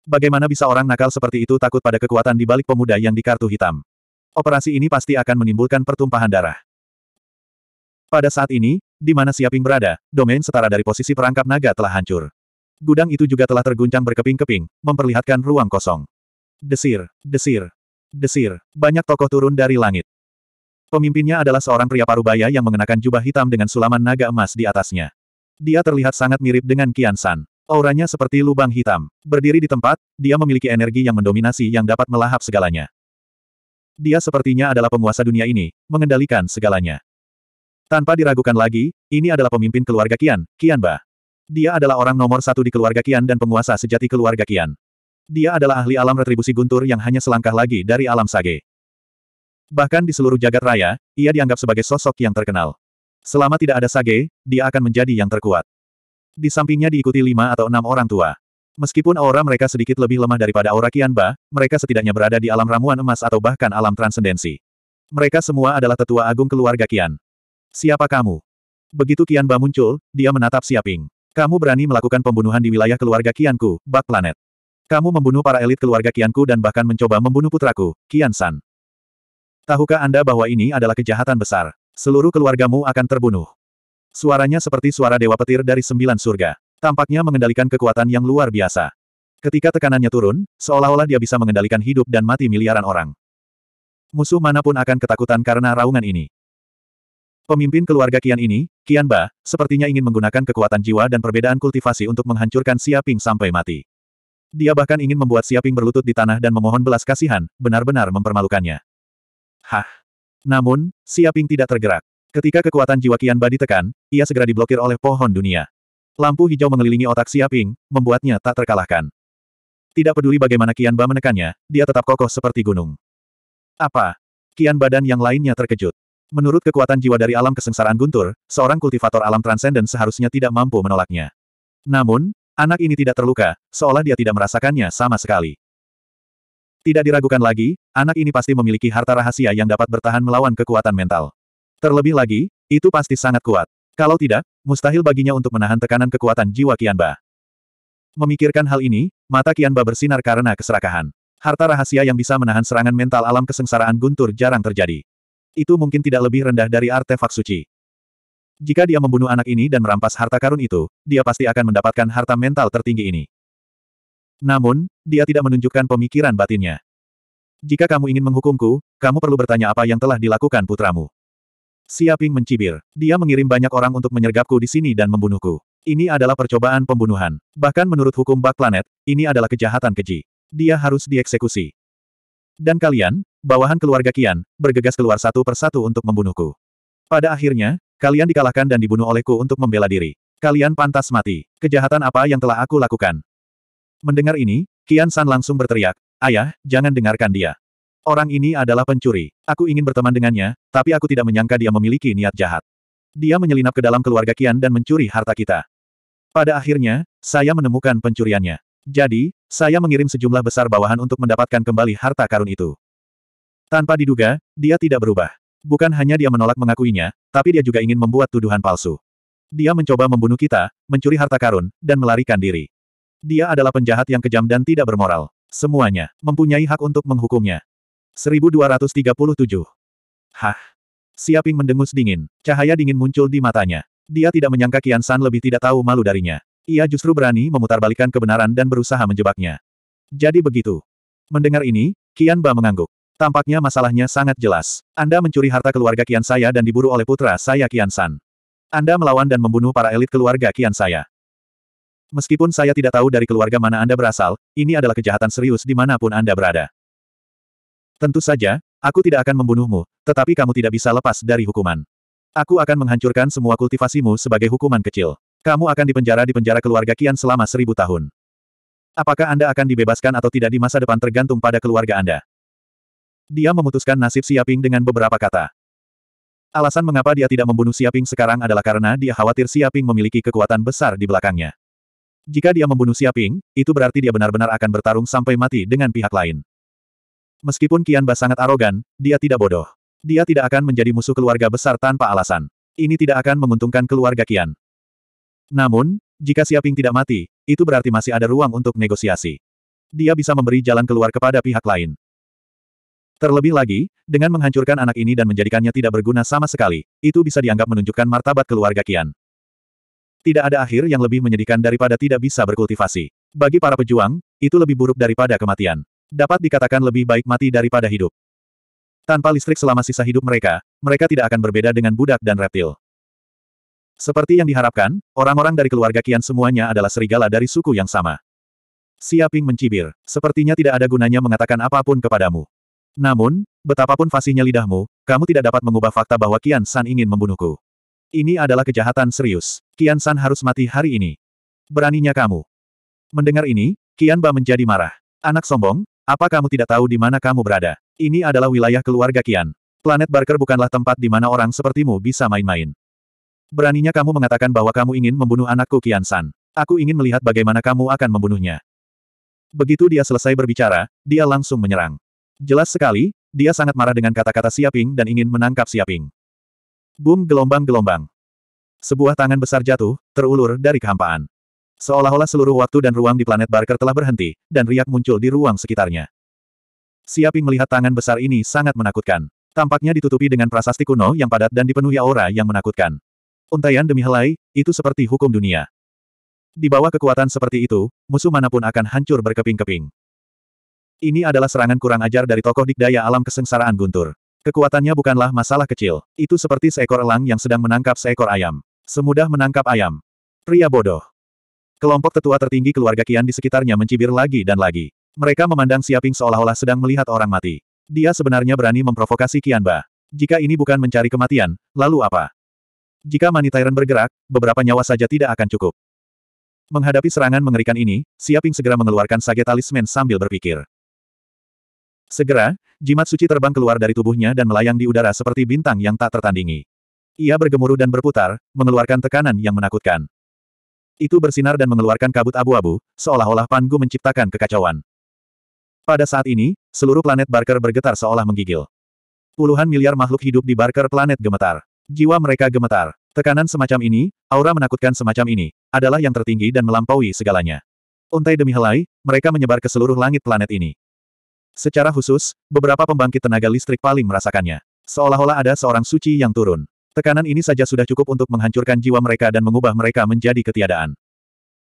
Bagaimana bisa orang nakal seperti itu takut pada kekuatan di balik pemuda yang di kartu hitam? Operasi ini pasti akan menimbulkan pertumpahan darah. Pada saat ini, di mana Siaping berada, domain setara dari posisi perangkap naga telah hancur. Gudang itu juga telah terguncang berkeping-keping, memperlihatkan ruang kosong. Desir, desir, desir, banyak tokoh turun dari langit. Pemimpinnya adalah seorang pria parubaya yang mengenakan jubah hitam dengan sulaman naga emas di atasnya. Dia terlihat sangat mirip dengan Kian San. Auranya seperti lubang hitam. Berdiri di tempat, dia memiliki energi yang mendominasi yang dapat melahap segalanya. Dia sepertinya adalah penguasa dunia ini, mengendalikan segalanya. Tanpa diragukan lagi, ini adalah pemimpin keluarga Kian, Kian Ba. Dia adalah orang nomor satu di keluarga Kian dan penguasa sejati keluarga Kian. Dia adalah ahli alam retribusi guntur yang hanya selangkah lagi dari alam sage. Bahkan di seluruh jagat raya, ia dianggap sebagai sosok yang terkenal. Selama tidak ada sage, dia akan menjadi yang terkuat. Di sampingnya diikuti lima atau enam orang tua. Meskipun aura mereka sedikit lebih lemah daripada aura Kianba, mereka setidaknya berada di alam ramuan emas atau bahkan alam transendensi. Mereka semua adalah tetua agung keluarga Kian. Siapa kamu? Begitu Kianba muncul, dia menatap Siaping. Kamu berani melakukan pembunuhan di wilayah keluarga Kianku, bak planet. Kamu membunuh para elit keluarga Kianku dan bahkan mencoba membunuh putraku, Kian San. Tahukah Anda bahwa ini adalah kejahatan besar? Seluruh keluargamu akan terbunuh. Suaranya seperti suara dewa petir dari sembilan surga. Tampaknya mengendalikan kekuatan yang luar biasa. Ketika tekanannya turun, seolah-olah dia bisa mengendalikan hidup dan mati miliaran orang. Musuh manapun akan ketakutan karena raungan ini. Pemimpin keluarga Kian ini, Kian Ba, sepertinya ingin menggunakan kekuatan jiwa dan perbedaan kultivasi untuk menghancurkan Siaping sampai mati. Dia bahkan ingin membuat Siaping berlutut di tanah dan memohon belas kasihan, benar-benar mempermalukannya. Hah! Namun, Siaping tidak tergerak. Ketika kekuatan jiwa Kian Ba ditekan, ia segera diblokir oleh pohon dunia. Lampu hijau mengelilingi otak Siaping, membuatnya tak terkalahkan. Tidak peduli bagaimana Kian Ba menekannya, dia tetap kokoh seperti gunung. Apa? Kian Badan yang lainnya terkejut. Menurut kekuatan jiwa dari alam kesengsaraan guntur, seorang kultivator alam transenden seharusnya tidak mampu menolaknya. Namun, anak ini tidak terluka, seolah dia tidak merasakannya sama sekali. Tidak diragukan lagi, anak ini pasti memiliki harta rahasia yang dapat bertahan melawan kekuatan mental. Terlebih lagi, itu pasti sangat kuat. Kalau tidak, mustahil baginya untuk menahan tekanan kekuatan jiwa Kianba. Memikirkan hal ini, mata Kianba bersinar karena keserakahan. Harta rahasia yang bisa menahan serangan mental alam kesengsaraan guntur jarang terjadi itu mungkin tidak lebih rendah dari artefak suci. Jika dia membunuh anak ini dan merampas harta karun itu, dia pasti akan mendapatkan harta mental tertinggi ini. Namun, dia tidak menunjukkan pemikiran batinnya. Jika kamu ingin menghukumku, kamu perlu bertanya apa yang telah dilakukan putramu. Siaping mencibir. Dia mengirim banyak orang untuk menyergapku di sini dan membunuhku. Ini adalah percobaan pembunuhan. Bahkan menurut hukum bak planet, ini adalah kejahatan keji. Dia harus dieksekusi. Dan kalian, bawahan keluarga Kian, bergegas keluar satu persatu untuk membunuhku. Pada akhirnya, kalian dikalahkan dan dibunuh olehku untuk membela diri. Kalian pantas mati. Kejahatan apa yang telah aku lakukan? Mendengar ini, Kian San langsung berteriak, Ayah, jangan dengarkan dia. Orang ini adalah pencuri. Aku ingin berteman dengannya, tapi aku tidak menyangka dia memiliki niat jahat. Dia menyelinap ke dalam keluarga Kian dan mencuri harta kita. Pada akhirnya, saya menemukan pencuriannya. Jadi, saya mengirim sejumlah besar bawahan untuk mendapatkan kembali harta karun itu. Tanpa diduga, dia tidak berubah. Bukan hanya dia menolak mengakuinya, tapi dia juga ingin membuat tuduhan palsu. Dia mencoba membunuh kita, mencuri harta karun, dan melarikan diri. Dia adalah penjahat yang kejam dan tidak bermoral. Semuanya mempunyai hak untuk menghukumnya. 1237. Hah. Siaping mendengus dingin. Cahaya dingin muncul di matanya. Dia tidak menyangka Kian San lebih tidak tahu malu darinya. Ia justru berani memutarbalikkan kebenaran dan berusaha menjebaknya. Jadi begitu. Mendengar ini, Kian Ba mengangguk. Tampaknya masalahnya sangat jelas. Anda mencuri harta keluarga Kian saya dan diburu oleh putra saya Kian San. Anda melawan dan membunuh para elit keluarga Kian saya. Meskipun saya tidak tahu dari keluarga mana Anda berasal, ini adalah kejahatan serius di dimanapun Anda berada. Tentu saja, aku tidak akan membunuhmu, tetapi kamu tidak bisa lepas dari hukuman. Aku akan menghancurkan semua kultivasimu sebagai hukuman kecil. Kamu akan dipenjara di penjara keluarga Kian selama seribu tahun. Apakah Anda akan dibebaskan atau tidak di masa depan tergantung pada keluarga Anda? Dia memutuskan nasib Siaping dengan beberapa kata. Alasan mengapa dia tidak membunuh Siaping sekarang adalah karena dia khawatir Siaping memiliki kekuatan besar di belakangnya. Jika dia membunuh Siaping, itu berarti dia benar-benar akan bertarung sampai mati dengan pihak lain. Meskipun Kian Ba sangat arogan, dia tidak bodoh. Dia tidak akan menjadi musuh keluarga besar tanpa alasan. Ini tidak akan menguntungkan keluarga Kian. Namun, jika Siaping tidak mati, itu berarti masih ada ruang untuk negosiasi. Dia bisa memberi jalan keluar kepada pihak lain. Terlebih lagi, dengan menghancurkan anak ini dan menjadikannya tidak berguna sama sekali, itu bisa dianggap menunjukkan martabat keluarga Kian. Tidak ada akhir yang lebih menyedihkan daripada tidak bisa berkultivasi. Bagi para pejuang, itu lebih buruk daripada kematian. Dapat dikatakan lebih baik mati daripada hidup. Tanpa listrik selama sisa hidup mereka, mereka tidak akan berbeda dengan budak dan reptil. Seperti yang diharapkan, orang-orang dari keluarga Kian semuanya adalah serigala dari suku yang sama. Siaping mencibir, sepertinya tidak ada gunanya mengatakan apapun kepadamu. Namun, betapapun fasihnya lidahmu, kamu tidak dapat mengubah fakta bahwa Kian San ingin membunuhku. Ini adalah kejahatan serius. Kian San harus mati hari ini. Beraninya kamu. Mendengar ini, Kian Ba menjadi marah. Anak sombong, apa kamu tidak tahu di mana kamu berada? Ini adalah wilayah keluarga Kian. Planet Barker bukanlah tempat di mana orang sepertimu bisa main-main. Beraninya kamu mengatakan bahwa kamu ingin membunuh anakku Kian San. Aku ingin melihat bagaimana kamu akan membunuhnya. Begitu dia selesai berbicara, dia langsung menyerang. Jelas sekali, dia sangat marah dengan kata-kata Siaping dan ingin menangkap Siaping. Boom gelombang-gelombang. Sebuah tangan besar jatuh, terulur dari kehampaan. Seolah-olah seluruh waktu dan ruang di planet Barker telah berhenti, dan riak muncul di ruang sekitarnya. Siaping melihat tangan besar ini sangat menakutkan. Tampaknya ditutupi dengan prasasti kuno yang padat dan dipenuhi aura yang menakutkan. Untaian demi helai, itu seperti hukum dunia. Di bawah kekuatan seperti itu, musuh manapun akan hancur berkeping-keping. Ini adalah serangan kurang ajar dari tokoh dikdaya alam kesengsaraan Guntur. Kekuatannya bukanlah masalah kecil. Itu seperti seekor elang yang sedang menangkap seekor ayam. Semudah menangkap ayam. Pria bodoh. Kelompok tetua tertinggi keluarga Kian di sekitarnya mencibir lagi dan lagi. Mereka memandang Siaping seolah-olah sedang melihat orang mati. Dia sebenarnya berani memprovokasi Kianba. Jika ini bukan mencari kematian, lalu apa? Jika Mani Tyrant bergerak, beberapa nyawa saja tidak akan cukup. Menghadapi serangan mengerikan ini, Siaping segera mengeluarkan sage talisman sambil berpikir. Segera, jimat suci terbang keluar dari tubuhnya dan melayang di udara seperti bintang yang tak tertandingi. Ia bergemuruh dan berputar, mengeluarkan tekanan yang menakutkan. Itu bersinar dan mengeluarkan kabut abu-abu, seolah-olah Panggu menciptakan kekacauan. Pada saat ini, seluruh planet Barker bergetar seolah menggigil. Puluhan miliar makhluk hidup di Barker planet gemetar. Jiwa mereka gemetar. Tekanan semacam ini, aura menakutkan semacam ini, adalah yang tertinggi dan melampaui segalanya. Untai demi helai, mereka menyebar ke seluruh langit planet ini. Secara khusus, beberapa pembangkit tenaga listrik paling merasakannya. Seolah-olah ada seorang suci yang turun. Tekanan ini saja sudah cukup untuk menghancurkan jiwa mereka dan mengubah mereka menjadi ketiadaan.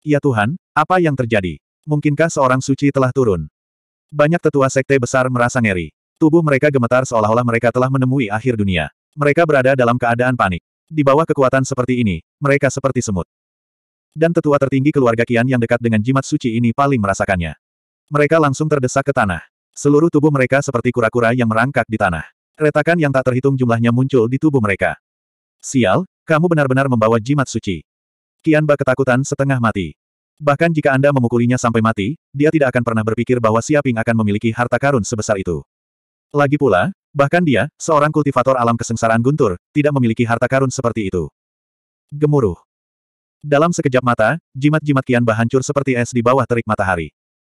Ya Tuhan, apa yang terjadi? Mungkinkah seorang suci telah turun? Banyak tetua sekte besar merasa ngeri. Tubuh mereka gemetar seolah-olah mereka telah menemui akhir dunia. Mereka berada dalam keadaan panik. Di bawah kekuatan seperti ini, mereka seperti semut. Dan tetua tertinggi keluarga Kian yang dekat dengan jimat suci ini paling merasakannya. Mereka langsung terdesak ke tanah. Seluruh tubuh mereka seperti kura-kura yang merangkak di tanah. Retakan yang tak terhitung jumlahnya muncul di tubuh mereka. Sial, kamu benar-benar membawa jimat suci. Kian ba ketakutan setengah mati. Bahkan jika Anda memukulinya sampai mati, dia tidak akan pernah berpikir bahwa Siaping akan memiliki harta karun sebesar itu. Lagi pula, Bahkan dia, seorang kultivator alam kesengsaraan guntur, tidak memiliki harta karun seperti itu. Gemuruh. Dalam sekejap mata, jimat-jimat kian Bahancur seperti es di bawah terik matahari.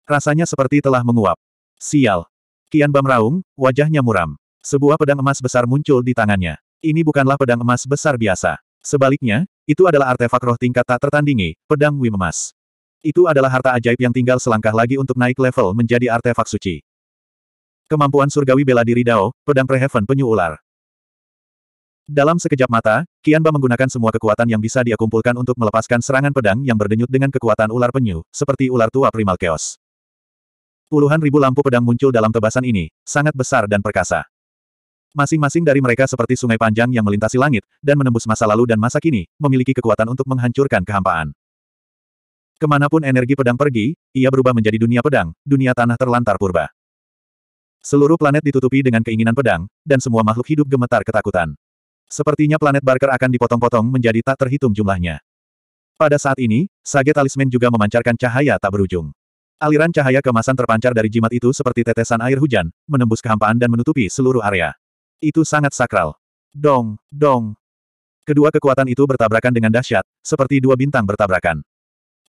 Rasanya seperti telah menguap. Sial. Kian Bam raung, wajahnya muram. Sebuah pedang emas besar muncul di tangannya. Ini bukanlah pedang emas besar biasa. Sebaliknya, itu adalah artefak roh tingkat tak tertandingi, pedang Wim Emas. Itu adalah harta ajaib yang tinggal selangkah lagi untuk naik level menjadi artefak suci. Kemampuan surgawi bela diri Dao, pedang Preheaven penyu ular. Dalam sekejap mata, Kianba menggunakan semua kekuatan yang bisa dia kumpulkan untuk melepaskan serangan pedang yang berdenyut dengan kekuatan ular penyu, seperti ular tua primal chaos. Puluhan ribu lampu pedang muncul dalam tebasan ini, sangat besar dan perkasa. Masing-masing dari mereka seperti sungai panjang yang melintasi langit, dan menembus masa lalu dan masa kini, memiliki kekuatan untuk menghancurkan kehampaan. Kemanapun energi pedang pergi, ia berubah menjadi dunia pedang, dunia tanah terlantar purba. Seluruh planet ditutupi dengan keinginan pedang, dan semua makhluk hidup gemetar ketakutan. Sepertinya planet Barker akan dipotong-potong menjadi tak terhitung jumlahnya. Pada saat ini, sage talisman juga memancarkan cahaya tak berujung. Aliran cahaya kemasan terpancar dari jimat itu seperti tetesan air hujan, menembus kehampaan dan menutupi seluruh area. Itu sangat sakral. Dong, dong. Kedua kekuatan itu bertabrakan dengan dahsyat, seperti dua bintang bertabrakan.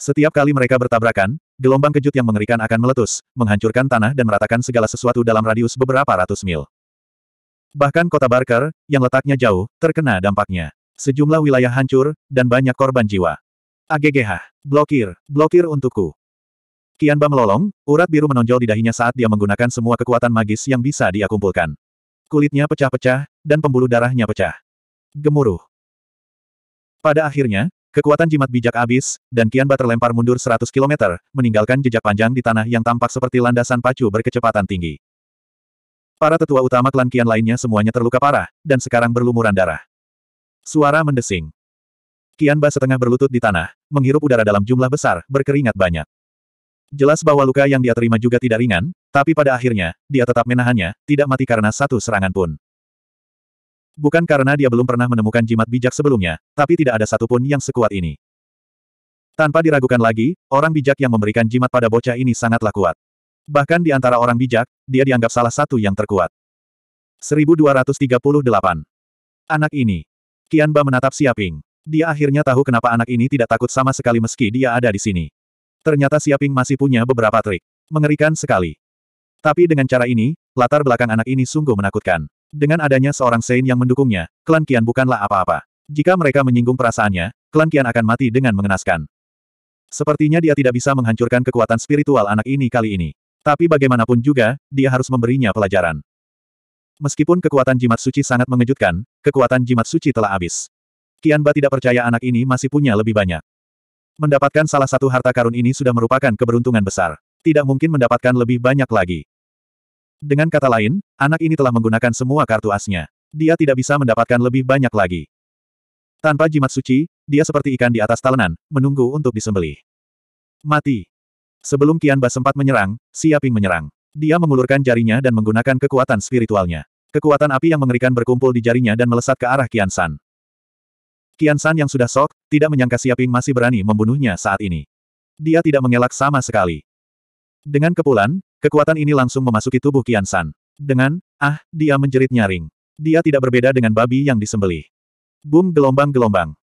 Setiap kali mereka bertabrakan, gelombang kejut yang mengerikan akan meletus, menghancurkan tanah dan meratakan segala sesuatu dalam radius beberapa ratus mil. Bahkan kota Barker, yang letaknya jauh, terkena dampaknya. Sejumlah wilayah hancur, dan banyak korban jiwa. AGGH. Blokir. Blokir untukku. Kianba melolong, urat biru menonjol di dahinya saat dia menggunakan semua kekuatan magis yang bisa dia kumpulkan. Kulitnya pecah-pecah, dan pembuluh darahnya pecah. Gemuruh. Pada akhirnya, Kekuatan jimat bijak abis, dan Kian Kianba terlempar mundur 100 km, meninggalkan jejak panjang di tanah yang tampak seperti landasan pacu berkecepatan tinggi. Para tetua utama klan Kian lainnya semuanya terluka parah, dan sekarang berlumuran darah. Suara mendesing. Kian Ba setengah berlutut di tanah, menghirup udara dalam jumlah besar, berkeringat banyak. Jelas bahwa luka yang dia terima juga tidak ringan, tapi pada akhirnya, dia tetap menahannya, tidak mati karena satu serangan pun. Bukan karena dia belum pernah menemukan jimat bijak sebelumnya, tapi tidak ada satupun yang sekuat ini. Tanpa diragukan lagi, orang bijak yang memberikan jimat pada bocah ini sangatlah kuat. Bahkan di antara orang bijak, dia dianggap salah satu yang terkuat. 1238. Anak ini. Kianba menatap Siaping. Dia akhirnya tahu kenapa anak ini tidak takut sama sekali meski dia ada di sini. Ternyata Siaping masih punya beberapa trik. Mengerikan sekali. Tapi dengan cara ini, latar belakang anak ini sungguh menakutkan. Dengan adanya seorang Sein yang mendukungnya, klan Kian bukanlah apa-apa. Jika mereka menyinggung perasaannya, klan Kian akan mati dengan mengenaskan. Sepertinya dia tidak bisa menghancurkan kekuatan spiritual anak ini kali ini. Tapi bagaimanapun juga, dia harus memberinya pelajaran. Meskipun kekuatan jimat suci sangat mengejutkan, kekuatan jimat suci telah habis. Ba tidak percaya anak ini masih punya lebih banyak. Mendapatkan salah satu harta karun ini sudah merupakan keberuntungan besar. Tidak mungkin mendapatkan lebih banyak lagi. Dengan kata lain, anak ini telah menggunakan semua kartu asnya. Dia tidak bisa mendapatkan lebih banyak lagi. Tanpa jimat suci, dia seperti ikan di atas talenan, menunggu untuk disembelih. Mati. Sebelum Kian Ba sempat menyerang, Siaping menyerang. Dia mengulurkan jarinya dan menggunakan kekuatan spiritualnya. Kekuatan api yang mengerikan berkumpul di jarinya dan melesat ke arah Kian San. Kian San yang sudah sok, tidak menyangka Siaping masih berani membunuhnya saat ini. Dia tidak mengelak sama sekali. Dengan kepulan, Kekuatan ini langsung memasuki tubuh Kian San. Dengan, ah, dia menjerit nyaring. Dia tidak berbeda dengan babi yang disembelih. Boom gelombang-gelombang.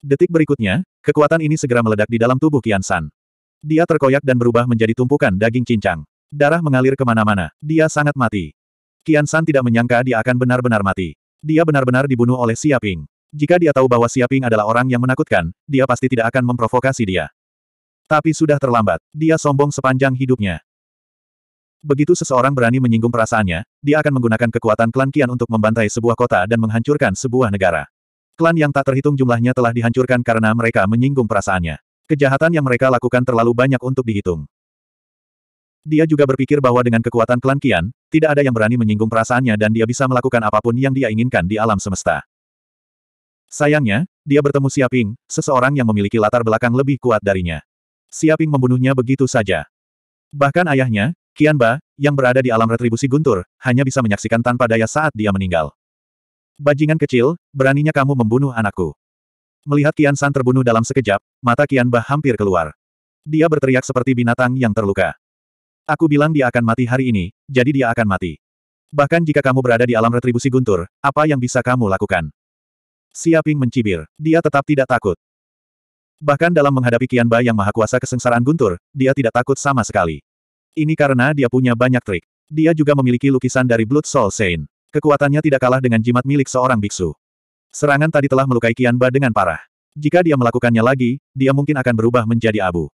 Detik berikutnya, kekuatan ini segera meledak di dalam tubuh Kian San. Dia terkoyak dan berubah menjadi tumpukan daging cincang. Darah mengalir kemana-mana. Dia sangat mati. Kian San tidak menyangka dia akan benar-benar mati. Dia benar-benar dibunuh oleh Siaping. Jika dia tahu bahwa Siaping adalah orang yang menakutkan, dia pasti tidak akan memprovokasi dia. Tapi sudah terlambat. Dia sombong sepanjang hidupnya. Begitu seseorang berani menyinggung perasaannya, dia akan menggunakan kekuatan klan Kian untuk membantai sebuah kota dan menghancurkan sebuah negara. Klan yang tak terhitung jumlahnya telah dihancurkan karena mereka menyinggung perasaannya. Kejahatan yang mereka lakukan terlalu banyak untuk dihitung. Dia juga berpikir bahwa dengan kekuatan klan Kian, tidak ada yang berani menyinggung perasaannya dan dia bisa melakukan apapun yang dia inginkan di alam semesta. Sayangnya, dia bertemu Siaping, seseorang yang memiliki latar belakang lebih kuat darinya. Siaping membunuhnya begitu saja. Bahkan ayahnya, Kian Ba, yang berada di alam retribusi guntur, hanya bisa menyaksikan tanpa daya saat dia meninggal. Bajingan kecil, beraninya kamu membunuh anakku. Melihat Kian San terbunuh dalam sekejap, mata Kian Ba hampir keluar. Dia berteriak seperti binatang yang terluka. Aku bilang dia akan mati hari ini, jadi dia akan mati. Bahkan jika kamu berada di alam retribusi guntur, apa yang bisa kamu lakukan? Siaping mencibir. Dia tetap tidak takut. Bahkan dalam menghadapi Kian Ba yang maha kuasa kesengsaraan guntur, dia tidak takut sama sekali. Ini karena dia punya banyak trik. Dia juga memiliki lukisan dari Blood Soul Saint. Kekuatannya tidak kalah dengan jimat milik seorang biksu. Serangan tadi telah melukai Kianba dengan parah. Jika dia melakukannya lagi, dia mungkin akan berubah menjadi abu.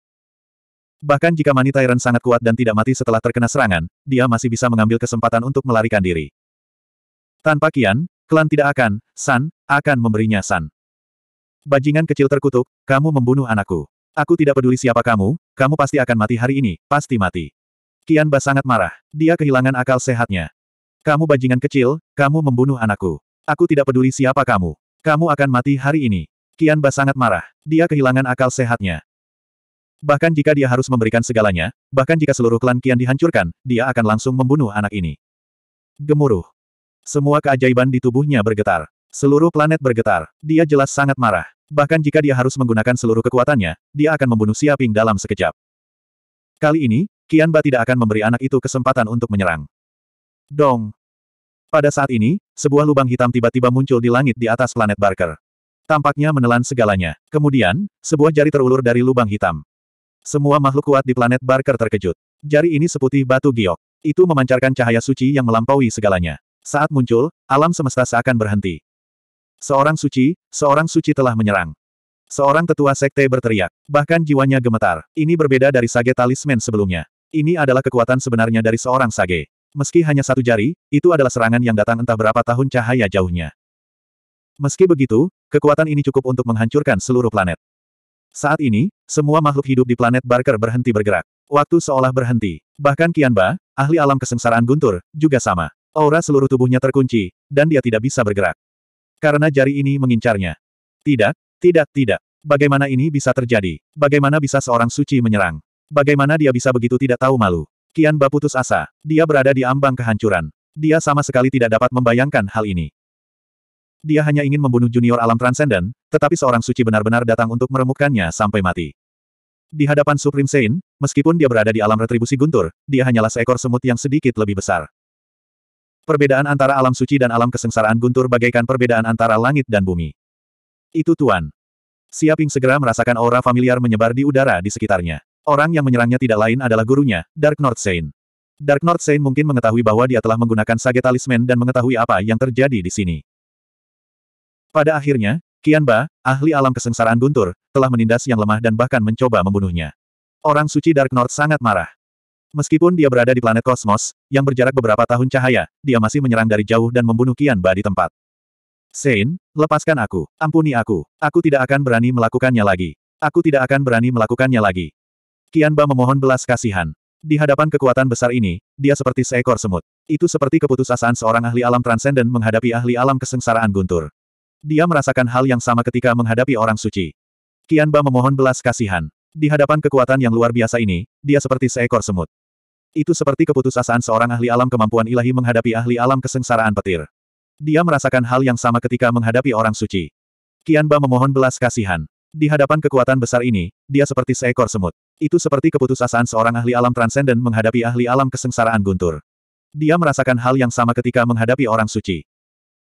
Bahkan jika Mani Tyrant sangat kuat dan tidak mati setelah terkena serangan, dia masih bisa mengambil kesempatan untuk melarikan diri. Tanpa Kian, klan tidak akan, San, akan memberinya San. Bajingan kecil terkutuk, kamu membunuh anakku. Aku tidak peduli siapa kamu, kamu pasti akan mati hari ini, pasti mati. Kian Ba sangat marah. Dia kehilangan akal sehatnya. Kamu bajingan kecil, kamu membunuh anakku. Aku tidak peduli siapa kamu. Kamu akan mati hari ini. Kian Ba sangat marah. Dia kehilangan akal sehatnya. Bahkan jika dia harus memberikan segalanya, bahkan jika seluruh klan Kian dihancurkan, dia akan langsung membunuh anak ini. Gemuruh. Semua keajaiban di tubuhnya bergetar. Seluruh planet bergetar. Dia jelas sangat marah. Bahkan jika dia harus menggunakan seluruh kekuatannya, dia akan membunuh Siaping dalam sekejap. Kali ini, Kianba tidak akan memberi anak itu kesempatan untuk menyerang. Dong! Pada saat ini, sebuah lubang hitam tiba-tiba muncul di langit di atas planet Barker. Tampaknya menelan segalanya. Kemudian, sebuah jari terulur dari lubang hitam. Semua makhluk kuat di planet Barker terkejut. Jari ini seputih batu giok. Itu memancarkan cahaya suci yang melampaui segalanya. Saat muncul, alam semesta seakan berhenti. Seorang suci, seorang suci telah menyerang. Seorang tetua sekte berteriak. Bahkan jiwanya gemetar. Ini berbeda dari sage talisman sebelumnya. Ini adalah kekuatan sebenarnya dari seorang sage. Meski hanya satu jari, itu adalah serangan yang datang entah berapa tahun cahaya jauhnya. Meski begitu, kekuatan ini cukup untuk menghancurkan seluruh planet. Saat ini, semua makhluk hidup di planet Barker berhenti bergerak. Waktu seolah berhenti. Bahkan Kianba, ahli alam kesengsaraan guntur, juga sama. Aura seluruh tubuhnya terkunci, dan dia tidak bisa bergerak. Karena jari ini mengincarnya. Tidak, tidak, tidak. Bagaimana ini bisa terjadi? Bagaimana bisa seorang suci menyerang? Bagaimana dia bisa begitu tidak tahu malu? Kian Ba putus asa. Dia berada di ambang kehancuran. Dia sama sekali tidak dapat membayangkan hal ini. Dia hanya ingin membunuh junior alam transenden, tetapi seorang suci benar-benar datang untuk meremukkannya sampai mati. Di hadapan Supreme Saint, meskipun dia berada di alam retribusi guntur, dia hanyalah seekor semut yang sedikit lebih besar. Perbedaan antara alam suci dan alam kesengsaraan guntur bagaikan perbedaan antara langit dan bumi. Itu Tuan. Siaping segera merasakan aura familiar menyebar di udara di sekitarnya. Orang yang menyerangnya tidak lain adalah gurunya, Dark North Saint. Dark North Saint mungkin mengetahui bahwa dia telah menggunakan sage talisman dan mengetahui apa yang terjadi di sini. Pada akhirnya, Kian Ba, ahli alam kesengsaraan guntur, telah menindas yang lemah dan bahkan mencoba membunuhnya. Orang suci Dark North sangat marah. Meskipun dia berada di planet kosmos, yang berjarak beberapa tahun cahaya, dia masih menyerang dari jauh dan membunuh Kian Ba di tempat. Sein, lepaskan aku, ampuni aku, aku tidak akan berani melakukannya lagi. Aku tidak akan berani melakukannya lagi. Kianba memohon belas kasihan. Di hadapan kekuatan besar ini, dia seperti seekor semut. Itu seperti keputusasaan seorang ahli alam transenden menghadapi ahli alam kesengsaraan guntur. Dia merasakan hal yang sama ketika menghadapi orang suci. Kianba memohon belas kasihan. Di hadapan kekuatan yang luar biasa ini, dia seperti seekor semut. Itu seperti keputusasaan seorang ahli alam kemampuan ilahi menghadapi ahli alam kesengsaraan petir. Dia merasakan hal yang sama ketika menghadapi orang suci. Kianba memohon belas kasihan. Di hadapan kekuatan besar ini, dia seperti seekor semut. Itu seperti keputusasaan seorang ahli alam transenden menghadapi ahli alam kesengsaraan guntur. Dia merasakan hal yang sama ketika menghadapi orang suci.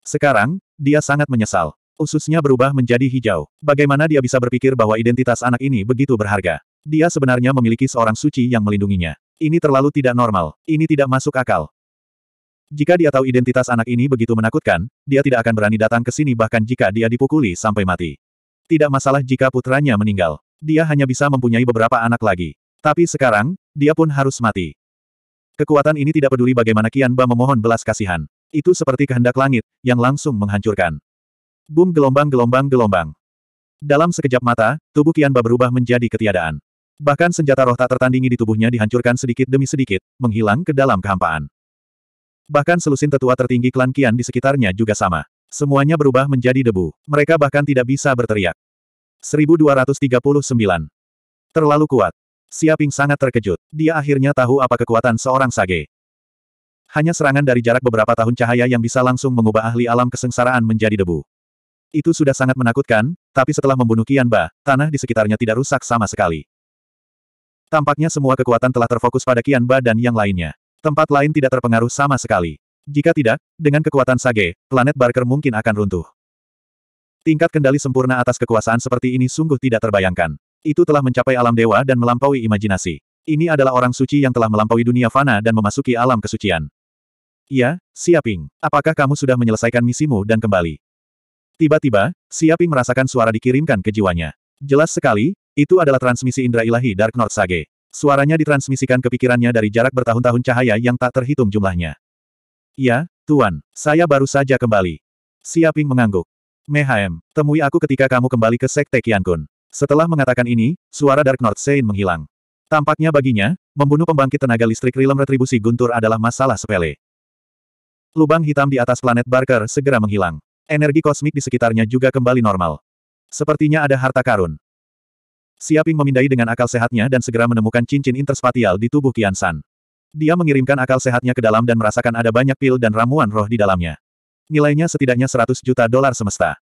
Sekarang, dia sangat menyesal. Ususnya berubah menjadi hijau. Bagaimana dia bisa berpikir bahwa identitas anak ini begitu berharga? Dia sebenarnya memiliki seorang suci yang melindunginya. Ini terlalu tidak normal. Ini tidak masuk akal. Jika dia tahu identitas anak ini begitu menakutkan, dia tidak akan berani datang ke sini bahkan jika dia dipukuli sampai mati. Tidak masalah jika putranya meninggal dia hanya bisa mempunyai beberapa anak lagi. Tapi sekarang, dia pun harus mati. Kekuatan ini tidak peduli bagaimana Kian Ba memohon belas kasihan. Itu seperti kehendak langit, yang langsung menghancurkan. Bum gelombang-gelombang-gelombang. Dalam sekejap mata, tubuh Kian Ba berubah menjadi ketiadaan. Bahkan senjata roh tak tertandingi di tubuhnya dihancurkan sedikit demi sedikit, menghilang ke dalam kehampaan. Bahkan selusin tetua tertinggi klan Kian di sekitarnya juga sama. Semuanya berubah menjadi debu. Mereka bahkan tidak bisa berteriak. 1239. Terlalu kuat. Siaping sangat terkejut. Dia akhirnya tahu apa kekuatan seorang sage. Hanya serangan dari jarak beberapa tahun cahaya yang bisa langsung mengubah ahli alam kesengsaraan menjadi debu. Itu sudah sangat menakutkan, tapi setelah membunuh Kianba, tanah di sekitarnya tidak rusak sama sekali. Tampaknya semua kekuatan telah terfokus pada Kianba dan yang lainnya. Tempat lain tidak terpengaruh sama sekali. Jika tidak, dengan kekuatan Sage, planet Barker mungkin akan runtuh. Tingkat kendali sempurna atas kekuasaan seperti ini sungguh tidak terbayangkan. Itu telah mencapai alam dewa dan melampaui imajinasi. Ini adalah orang suci yang telah melampaui dunia fana dan memasuki alam kesucian. Ya, Siaping, apakah kamu sudah menyelesaikan misimu dan kembali? Tiba-tiba, Siaping merasakan suara dikirimkan ke jiwanya. Jelas sekali, itu adalah transmisi indra ilahi Dark North Sage. Suaranya ditransmisikan ke pikirannya dari jarak bertahun-tahun cahaya yang tak terhitung jumlahnya. Ya, Tuan, saya baru saja kembali. Siaping mengangguk. Mehaem, temui aku ketika kamu kembali ke Sekte Kun. Setelah mengatakan ini, suara Dark North Sein menghilang. Tampaknya baginya, membunuh pembangkit tenaga listrik Rilem Retribusi Guntur adalah masalah sepele. Lubang hitam di atas planet Barker segera menghilang. Energi kosmik di sekitarnya juga kembali normal. Sepertinya ada harta karun. Siaping memindai dengan akal sehatnya dan segera menemukan cincin interspatial di tubuh Kian San. Dia mengirimkan akal sehatnya ke dalam dan merasakan ada banyak pil dan ramuan roh di dalamnya nilainya setidaknya 100 juta dolar semesta.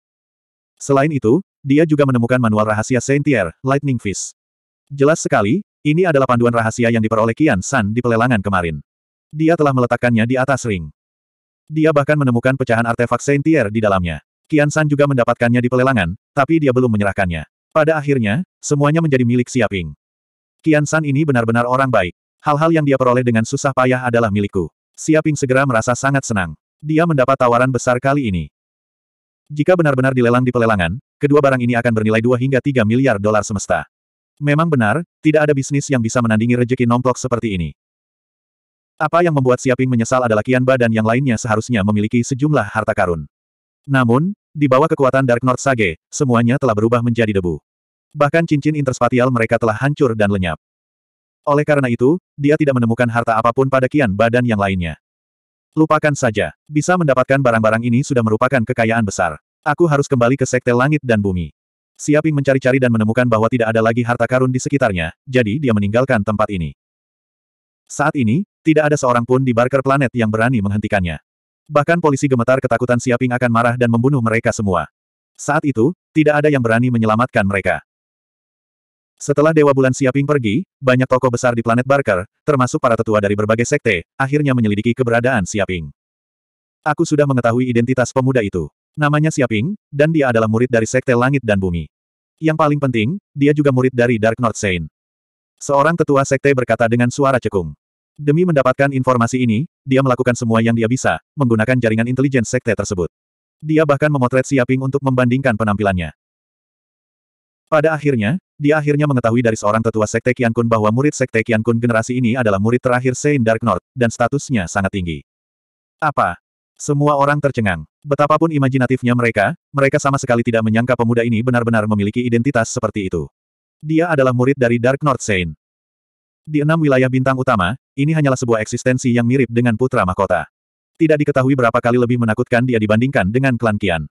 Selain itu, dia juga menemukan manual rahasia saint Lightning Fist. Jelas sekali, ini adalah panduan rahasia yang diperoleh Kian San di pelelangan kemarin. Dia telah meletakkannya di atas ring. Dia bahkan menemukan pecahan artefak saint di dalamnya. Kian San juga mendapatkannya di pelelangan, tapi dia belum menyerahkannya. Pada akhirnya, semuanya menjadi milik Siaping. Kian San ini benar-benar orang baik. Hal-hal yang dia peroleh dengan susah payah adalah milikku. Siaping segera merasa sangat senang. Dia mendapat tawaran besar kali ini. Jika benar-benar dilelang di pelelangan, kedua barang ini akan bernilai 2 hingga 3 miliar dolar semesta. Memang benar, tidak ada bisnis yang bisa menandingi rejeki nomplok seperti ini. Apa yang membuat Siaping menyesal adalah Kian Ba dan yang lainnya seharusnya memiliki sejumlah harta karun. Namun, di bawah kekuatan Dark North Sage, semuanya telah berubah menjadi debu. Bahkan cincin interspatial mereka telah hancur dan lenyap. Oleh karena itu, dia tidak menemukan harta apapun pada Kian Ba dan yang lainnya. Lupakan saja. Bisa mendapatkan barang-barang ini sudah merupakan kekayaan besar. Aku harus kembali ke Sekte Langit dan Bumi. Siaping mencari-cari dan menemukan bahwa tidak ada lagi harta karun di sekitarnya, jadi dia meninggalkan tempat ini. Saat ini, tidak ada seorang pun di Barker Planet yang berani menghentikannya. Bahkan polisi gemetar ketakutan Siaping akan marah dan membunuh mereka semua. Saat itu, tidak ada yang berani menyelamatkan mereka. Setelah Dewa Bulan Siaping pergi, banyak tokoh besar di planet Barker, termasuk para tetua dari berbagai sekte, akhirnya menyelidiki keberadaan Siaping. Aku sudah mengetahui identitas pemuda itu. Namanya Siaping, dan dia adalah murid dari sekte langit dan bumi. Yang paling penting, dia juga murid dari Dark North Saint. Seorang tetua sekte berkata dengan suara cekung. Demi mendapatkan informasi ini, dia melakukan semua yang dia bisa, menggunakan jaringan intelijen sekte tersebut. Dia bahkan memotret Siaping untuk membandingkan penampilannya. Pada akhirnya, dia akhirnya mengetahui dari seorang tetua Sekte Kian Kun bahwa murid Sekte Kian Kun generasi ini adalah murid terakhir Saint Dark North, dan statusnya sangat tinggi. Apa? Semua orang tercengang. Betapapun imajinatifnya mereka, mereka sama sekali tidak menyangka pemuda ini benar-benar memiliki identitas seperti itu. Dia adalah murid dari Dark North Saint. Di enam wilayah bintang utama, ini hanyalah sebuah eksistensi yang mirip dengan putra mahkota. Tidak diketahui berapa kali lebih menakutkan dia dibandingkan dengan klan Kian.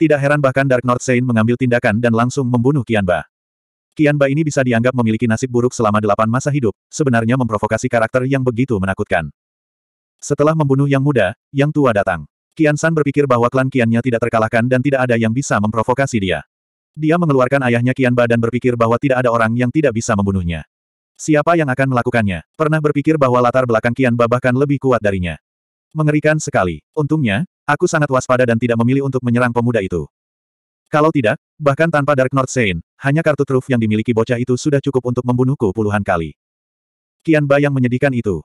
Tidak heran bahkan Dark North Saint mengambil tindakan dan langsung membunuh Kian Ba. Kian Ba ini bisa dianggap memiliki nasib buruk selama delapan masa hidup, sebenarnya memprovokasi karakter yang begitu menakutkan. Setelah membunuh yang muda, yang tua datang. Kian San berpikir bahwa klan Kiannya tidak terkalahkan dan tidak ada yang bisa memprovokasi dia. Dia mengeluarkan ayahnya Kian Ba dan berpikir bahwa tidak ada orang yang tidak bisa membunuhnya. Siapa yang akan melakukannya? Pernah berpikir bahwa latar belakang Kian Ba bahkan lebih kuat darinya. Mengerikan sekali. Untungnya, aku sangat waspada dan tidak memilih untuk menyerang pemuda itu. Kalau tidak, bahkan tanpa Dark North Saint, hanya kartu truf yang dimiliki bocah itu sudah cukup untuk membunuhku puluhan kali. Kian bayang menyedihkan itu.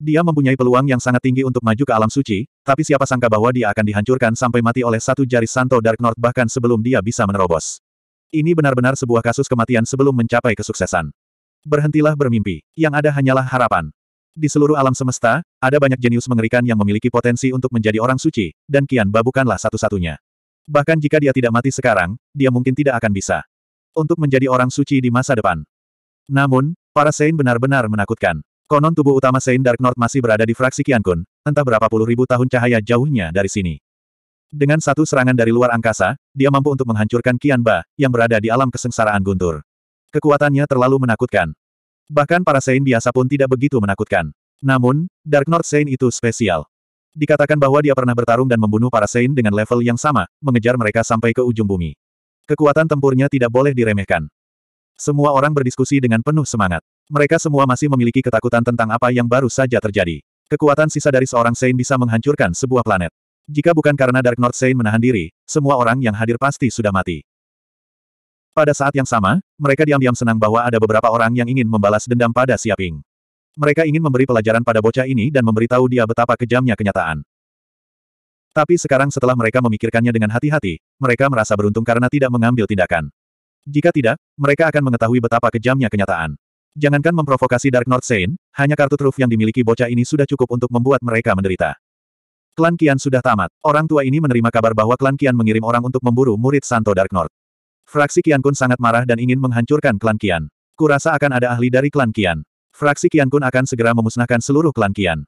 Dia mempunyai peluang yang sangat tinggi untuk maju ke alam suci, tapi siapa sangka bahwa dia akan dihancurkan sampai mati oleh satu jari Santo Dark North bahkan sebelum dia bisa menerobos. Ini benar-benar sebuah kasus kematian sebelum mencapai kesuksesan. Berhentilah bermimpi, yang ada hanyalah harapan. Di seluruh alam semesta, ada banyak jenius mengerikan yang memiliki potensi untuk menjadi orang suci, dan Kian Ba bukanlah satu-satunya. Bahkan jika dia tidak mati sekarang, dia mungkin tidak akan bisa. Untuk menjadi orang suci di masa depan. Namun, para Sein benar-benar menakutkan. Konon tubuh utama Sein Dark North masih berada di fraksi Qiankun, entah berapa puluh ribu tahun cahaya jauhnya dari sini. Dengan satu serangan dari luar angkasa, dia mampu untuk menghancurkan Kian Ba, yang berada di alam kesengsaraan guntur. Kekuatannya terlalu menakutkan. Bahkan para Sein biasa pun tidak begitu menakutkan. Namun, Dark North Sein itu spesial. Dikatakan bahwa dia pernah bertarung dan membunuh para Sein dengan level yang sama, mengejar mereka sampai ke ujung bumi. Kekuatan tempurnya tidak boleh diremehkan. Semua orang berdiskusi dengan penuh semangat. Mereka semua masih memiliki ketakutan tentang apa yang baru saja terjadi. Kekuatan sisa dari seorang Sein bisa menghancurkan sebuah planet. Jika bukan karena Dark North Sein menahan diri, semua orang yang hadir pasti sudah mati. Pada saat yang sama, mereka diam-diam senang bahwa ada beberapa orang yang ingin membalas dendam pada Siaping. Mereka ingin memberi pelajaran pada bocah ini dan memberitahu dia betapa kejamnya kenyataan. Tapi sekarang setelah mereka memikirkannya dengan hati-hati, mereka merasa beruntung karena tidak mengambil tindakan. Jika tidak, mereka akan mengetahui betapa kejamnya kenyataan. Jangankan memprovokasi Dark North Saint, hanya kartu truf yang dimiliki bocah ini sudah cukup untuk membuat mereka menderita. Klan Kian sudah tamat. Orang tua ini menerima kabar bahwa klan Kian mengirim orang untuk memburu murid Santo Dark North. Fraksi Kian Kun sangat marah dan ingin menghancurkan klan Kian. Kurasa akan ada ahli dari klan Kian. Fraksi Kian Kun akan segera memusnahkan seluruh klan Qian.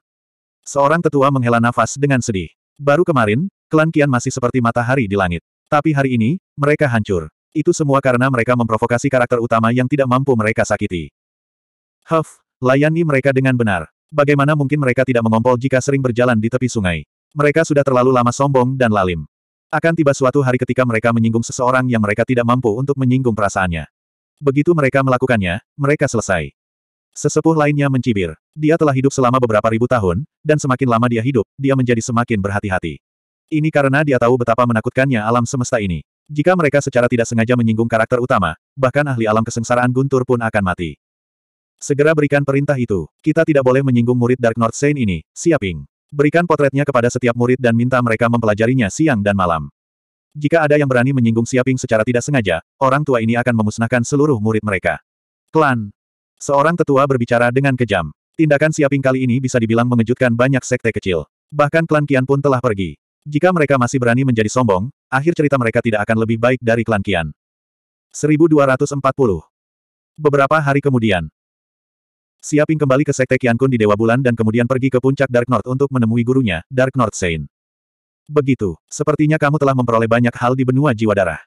Seorang tetua menghela nafas dengan sedih. Baru kemarin, klan Qian masih seperti matahari di langit. Tapi hari ini, mereka hancur. Itu semua karena mereka memprovokasi karakter utama yang tidak mampu mereka sakiti. Huff, layani mereka dengan benar. Bagaimana mungkin mereka tidak mengompol jika sering berjalan di tepi sungai? Mereka sudah terlalu lama sombong dan lalim. Akan tiba suatu hari ketika mereka menyinggung seseorang yang mereka tidak mampu untuk menyinggung perasaannya. Begitu mereka melakukannya, mereka selesai. Sesepuh lainnya mencibir. Dia telah hidup selama beberapa ribu tahun, dan semakin lama dia hidup, dia menjadi semakin berhati-hati. Ini karena dia tahu betapa menakutkannya alam semesta ini. Jika mereka secara tidak sengaja menyinggung karakter utama, bahkan ahli alam kesengsaraan Guntur pun akan mati. Segera berikan perintah itu. Kita tidak boleh menyinggung murid Dark North Saint ini, siaping. Berikan potretnya kepada setiap murid dan minta mereka mempelajarinya siang dan malam. Jika ada yang berani menyinggung siaping secara tidak sengaja, orang tua ini akan memusnahkan seluruh murid mereka. Klan, Seorang tetua berbicara dengan kejam. Tindakan Siaping kali ini bisa dibilang mengejutkan banyak sekte kecil. Bahkan klan Kian pun telah pergi. Jika mereka masih berani menjadi sombong, akhir cerita mereka tidak akan lebih baik dari klan Kian. 1240 Beberapa hari kemudian, Siaping kembali ke Sekte Kian Kun di Dewa Bulan dan kemudian pergi ke puncak Dark North untuk menemui gurunya, Dark North Saint. Begitu, sepertinya kamu telah memperoleh banyak hal di benua jiwa darah.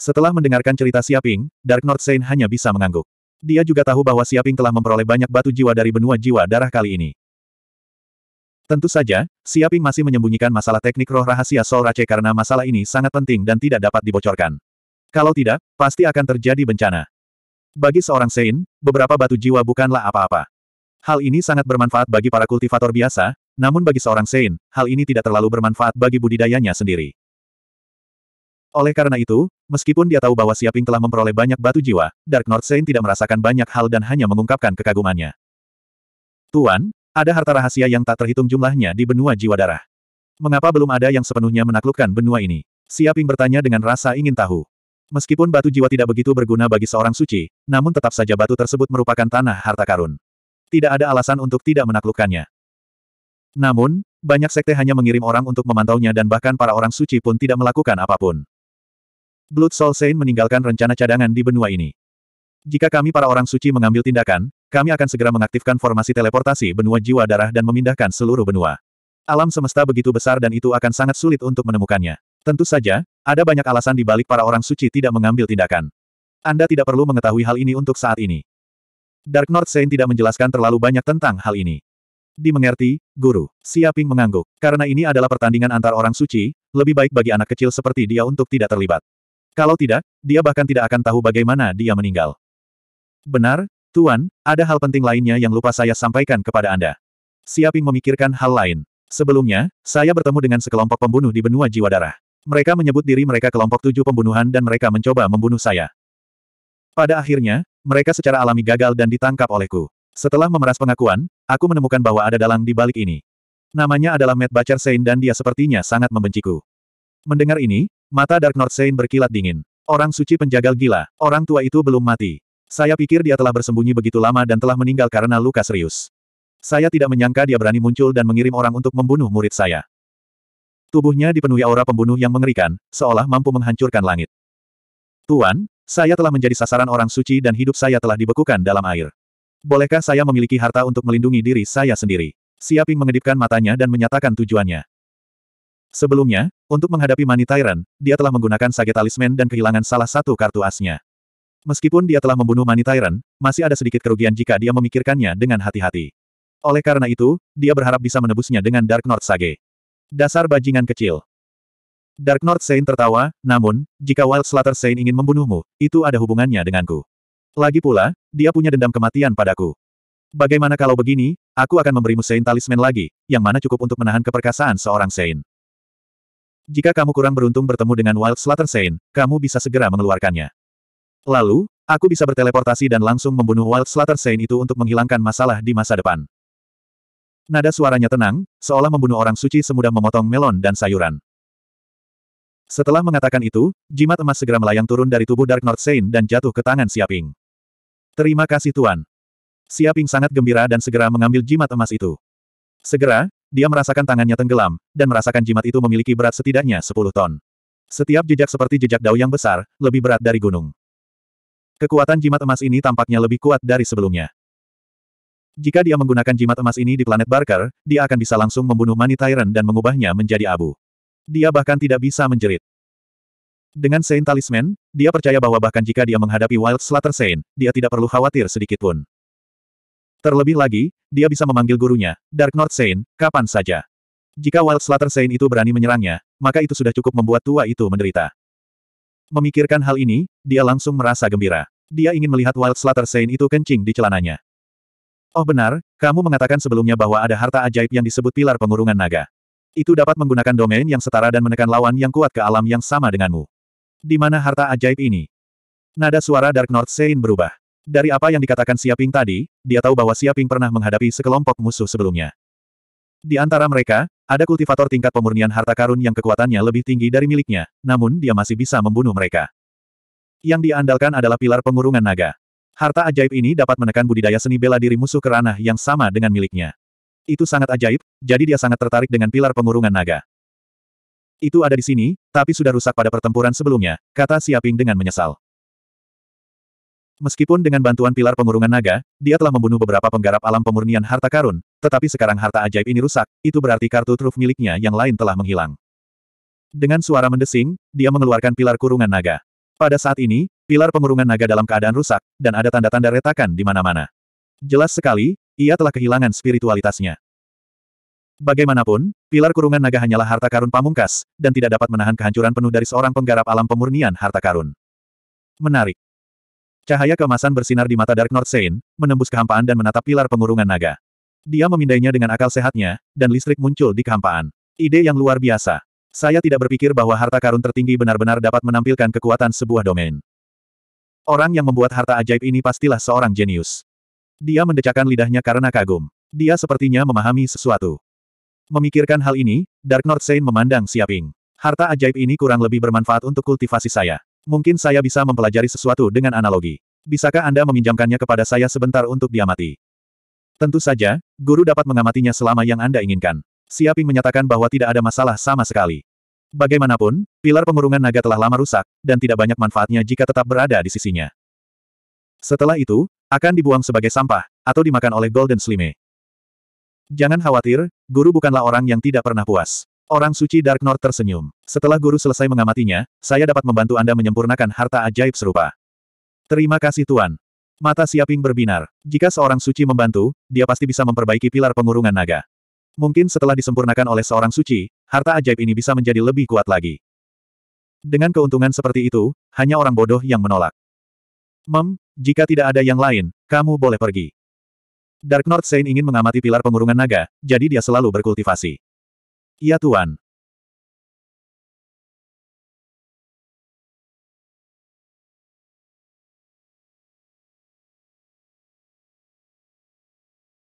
Setelah mendengarkan cerita Siaping, Dark North Saint hanya bisa mengangguk. Dia juga tahu bahwa Siaping telah memperoleh banyak batu jiwa dari benua jiwa darah kali ini. Tentu saja, Siaping masih menyembunyikan masalah teknik roh rahasia Sol Rache karena masalah ini sangat penting dan tidak dapat dibocorkan. Kalau tidak, pasti akan terjadi bencana. Bagi seorang Sein, beberapa batu jiwa bukanlah apa-apa. Hal ini sangat bermanfaat bagi para kultivator biasa, namun bagi seorang Sein, hal ini tidak terlalu bermanfaat bagi budidayanya sendiri. Oleh karena itu, meskipun dia tahu bahwa Siaping telah memperoleh banyak batu jiwa, Dark North Saint tidak merasakan banyak hal dan hanya mengungkapkan kekagumannya. Tuan, ada harta rahasia yang tak terhitung jumlahnya di benua jiwa darah. Mengapa belum ada yang sepenuhnya menaklukkan benua ini? Siaping bertanya dengan rasa ingin tahu. Meskipun batu jiwa tidak begitu berguna bagi seorang suci, namun tetap saja batu tersebut merupakan tanah harta karun. Tidak ada alasan untuk tidak menaklukkannya. Namun, banyak sekte hanya mengirim orang untuk memantaunya dan bahkan para orang suci pun tidak melakukan apapun. Blood Soul Saint meninggalkan rencana cadangan di benua ini. Jika kami para orang suci mengambil tindakan, kami akan segera mengaktifkan formasi teleportasi benua jiwa darah dan memindahkan seluruh benua. Alam semesta begitu besar dan itu akan sangat sulit untuk menemukannya. Tentu saja, ada banyak alasan di balik para orang suci tidak mengambil tindakan. Anda tidak perlu mengetahui hal ini untuk saat ini. Dark North Saint tidak menjelaskan terlalu banyak tentang hal ini. Dimengerti, Guru. Siaping mengangguk. Karena ini adalah pertandingan antar orang suci, lebih baik bagi anak kecil seperti dia untuk tidak terlibat. Kalau tidak, dia bahkan tidak akan tahu bagaimana dia meninggal. Benar, Tuan, ada hal penting lainnya yang lupa saya sampaikan kepada Anda. Siaping memikirkan hal lain. Sebelumnya, saya bertemu dengan sekelompok pembunuh di benua jiwa darah. Mereka menyebut diri mereka kelompok tujuh pembunuhan dan mereka mencoba membunuh saya. Pada akhirnya, mereka secara alami gagal dan ditangkap olehku. Setelah memeras pengakuan, aku menemukan bahwa ada dalang di balik ini. Namanya adalah Matt Bacer Sein dan dia sepertinya sangat membenciku. Mendengar ini, mata Dark North Saint berkilat dingin. Orang suci penjagal gila, orang tua itu belum mati. Saya pikir dia telah bersembunyi begitu lama dan telah meninggal karena luka serius. Saya tidak menyangka dia berani muncul dan mengirim orang untuk membunuh murid saya. Tubuhnya dipenuhi aura pembunuh yang mengerikan, seolah mampu menghancurkan langit. Tuan, saya telah menjadi sasaran orang suci dan hidup saya telah dibekukan dalam air. Bolehkah saya memiliki harta untuk melindungi diri saya sendiri? Siaping mengedipkan matanya dan menyatakan tujuannya. Sebelumnya, untuk menghadapi Mani Tyrant, dia telah menggunakan sage talisman dan kehilangan salah satu kartu asnya. Meskipun dia telah membunuh Mani Tyrant, masih ada sedikit kerugian jika dia memikirkannya dengan hati-hati. Oleh karena itu, dia berharap bisa menebusnya dengan Dark North Sage. Dasar bajingan kecil. Dark North Saint tertawa, namun, jika Wild Slaughter Saint ingin membunuhmu, itu ada hubungannya denganku. Lagi pula, dia punya dendam kematian padaku. Bagaimana kalau begini, aku akan memberimu Saint Talisman lagi, yang mana cukup untuk menahan keperkasaan seorang Saint. Jika kamu kurang beruntung bertemu dengan Wild Slaughter Saint, kamu bisa segera mengeluarkannya. Lalu, aku bisa berteleportasi dan langsung membunuh Wild Slaughter Saint itu untuk menghilangkan masalah di masa depan. Nada suaranya tenang, seolah membunuh orang suci semudah memotong melon dan sayuran. Setelah mengatakan itu, jimat emas segera melayang turun dari tubuh Dark North Saint dan jatuh ke tangan Siaping. Terima kasih Tuan. Siaping sangat gembira dan segera mengambil jimat emas itu. Segera, dia merasakan tangannya tenggelam, dan merasakan jimat itu memiliki berat setidaknya 10 ton. Setiap jejak seperti jejak dao yang besar, lebih berat dari gunung. Kekuatan jimat emas ini tampaknya lebih kuat dari sebelumnya. Jika dia menggunakan jimat emas ini di planet Barker, dia akan bisa langsung membunuh Mani Tyrant dan mengubahnya menjadi abu. Dia bahkan tidak bisa menjerit. Dengan Saint Talisman, dia percaya bahwa bahkan jika dia menghadapi Wild Slaughter Saint, dia tidak perlu khawatir sedikitpun. Terlebih lagi, dia bisa memanggil gurunya, Dark North Saint, kapan saja. Jika Wild Slater Saint itu berani menyerangnya, maka itu sudah cukup membuat tua itu menderita. Memikirkan hal ini, dia langsung merasa gembira. Dia ingin melihat Wild Slater Saint itu kencing di celananya. Oh benar, kamu mengatakan sebelumnya bahwa ada harta ajaib yang disebut pilar pengurungan naga. Itu dapat menggunakan domain yang setara dan menekan lawan yang kuat ke alam yang sama denganmu. Di mana harta ajaib ini? Nada suara Dark North Saint berubah. Dari apa yang dikatakan Siaping tadi, dia tahu bahwa Siaping pernah menghadapi sekelompok musuh sebelumnya. Di antara mereka, ada kultivator tingkat pemurnian harta karun yang kekuatannya lebih tinggi dari miliknya, namun dia masih bisa membunuh mereka. Yang diandalkan adalah pilar pengurungan naga. Harta ajaib ini dapat menekan budidaya seni bela diri musuh ke ranah yang sama dengan miliknya. Itu sangat ajaib, jadi dia sangat tertarik dengan pilar pengurungan naga. Itu ada di sini, tapi sudah rusak pada pertempuran sebelumnya, kata Siaping dengan menyesal. Meskipun dengan bantuan pilar pengurungan naga, dia telah membunuh beberapa penggarap alam pemurnian harta karun, tetapi sekarang harta ajaib ini rusak, itu berarti kartu truf miliknya yang lain telah menghilang. Dengan suara mendesing, dia mengeluarkan pilar kurungan naga. Pada saat ini, pilar pengurungan naga dalam keadaan rusak, dan ada tanda-tanda retakan di mana-mana. Jelas sekali, ia telah kehilangan spiritualitasnya. Bagaimanapun, pilar kurungan naga hanyalah harta karun pamungkas, dan tidak dapat menahan kehancuran penuh dari seorang penggarap alam pemurnian harta karun. Menarik. Cahaya kemasan bersinar di mata Dark North Saint, menembus kehampaan dan menatap pilar pengurungan naga. Dia memindainya dengan akal sehatnya, dan listrik muncul di kehampaan. Ide yang luar biasa. Saya tidak berpikir bahwa harta karun tertinggi benar-benar dapat menampilkan kekuatan sebuah domain. Orang yang membuat harta ajaib ini pastilah seorang jenius. Dia mendecakkan lidahnya karena kagum. Dia sepertinya memahami sesuatu. Memikirkan hal ini, Dark North Saint memandang Siaping. Harta ajaib ini kurang lebih bermanfaat untuk kultivasi saya. Mungkin saya bisa mempelajari sesuatu dengan analogi. Bisakah Anda meminjamkannya kepada saya sebentar untuk diamati? Tentu saja, guru dapat mengamatinya selama yang Anda inginkan. Siaping menyatakan bahwa tidak ada masalah sama sekali. Bagaimanapun, pilar pengurungan naga telah lama rusak, dan tidak banyak manfaatnya jika tetap berada di sisinya. Setelah itu, akan dibuang sebagai sampah, atau dimakan oleh Golden Slime. Jangan khawatir, guru bukanlah orang yang tidak pernah puas. Orang suci Dark North tersenyum. Setelah guru selesai mengamatinya, saya dapat membantu Anda menyempurnakan harta ajaib serupa. Terima kasih Tuan. Mata Siaping berbinar. Jika seorang suci membantu, dia pasti bisa memperbaiki pilar pengurungan naga. Mungkin setelah disempurnakan oleh seorang suci, harta ajaib ini bisa menjadi lebih kuat lagi. Dengan keuntungan seperti itu, hanya orang bodoh yang menolak. Mem, jika tidak ada yang lain, kamu boleh pergi. Dark North Saint ingin mengamati pilar pengurungan naga, jadi dia selalu berkultivasi. Ya Tuan.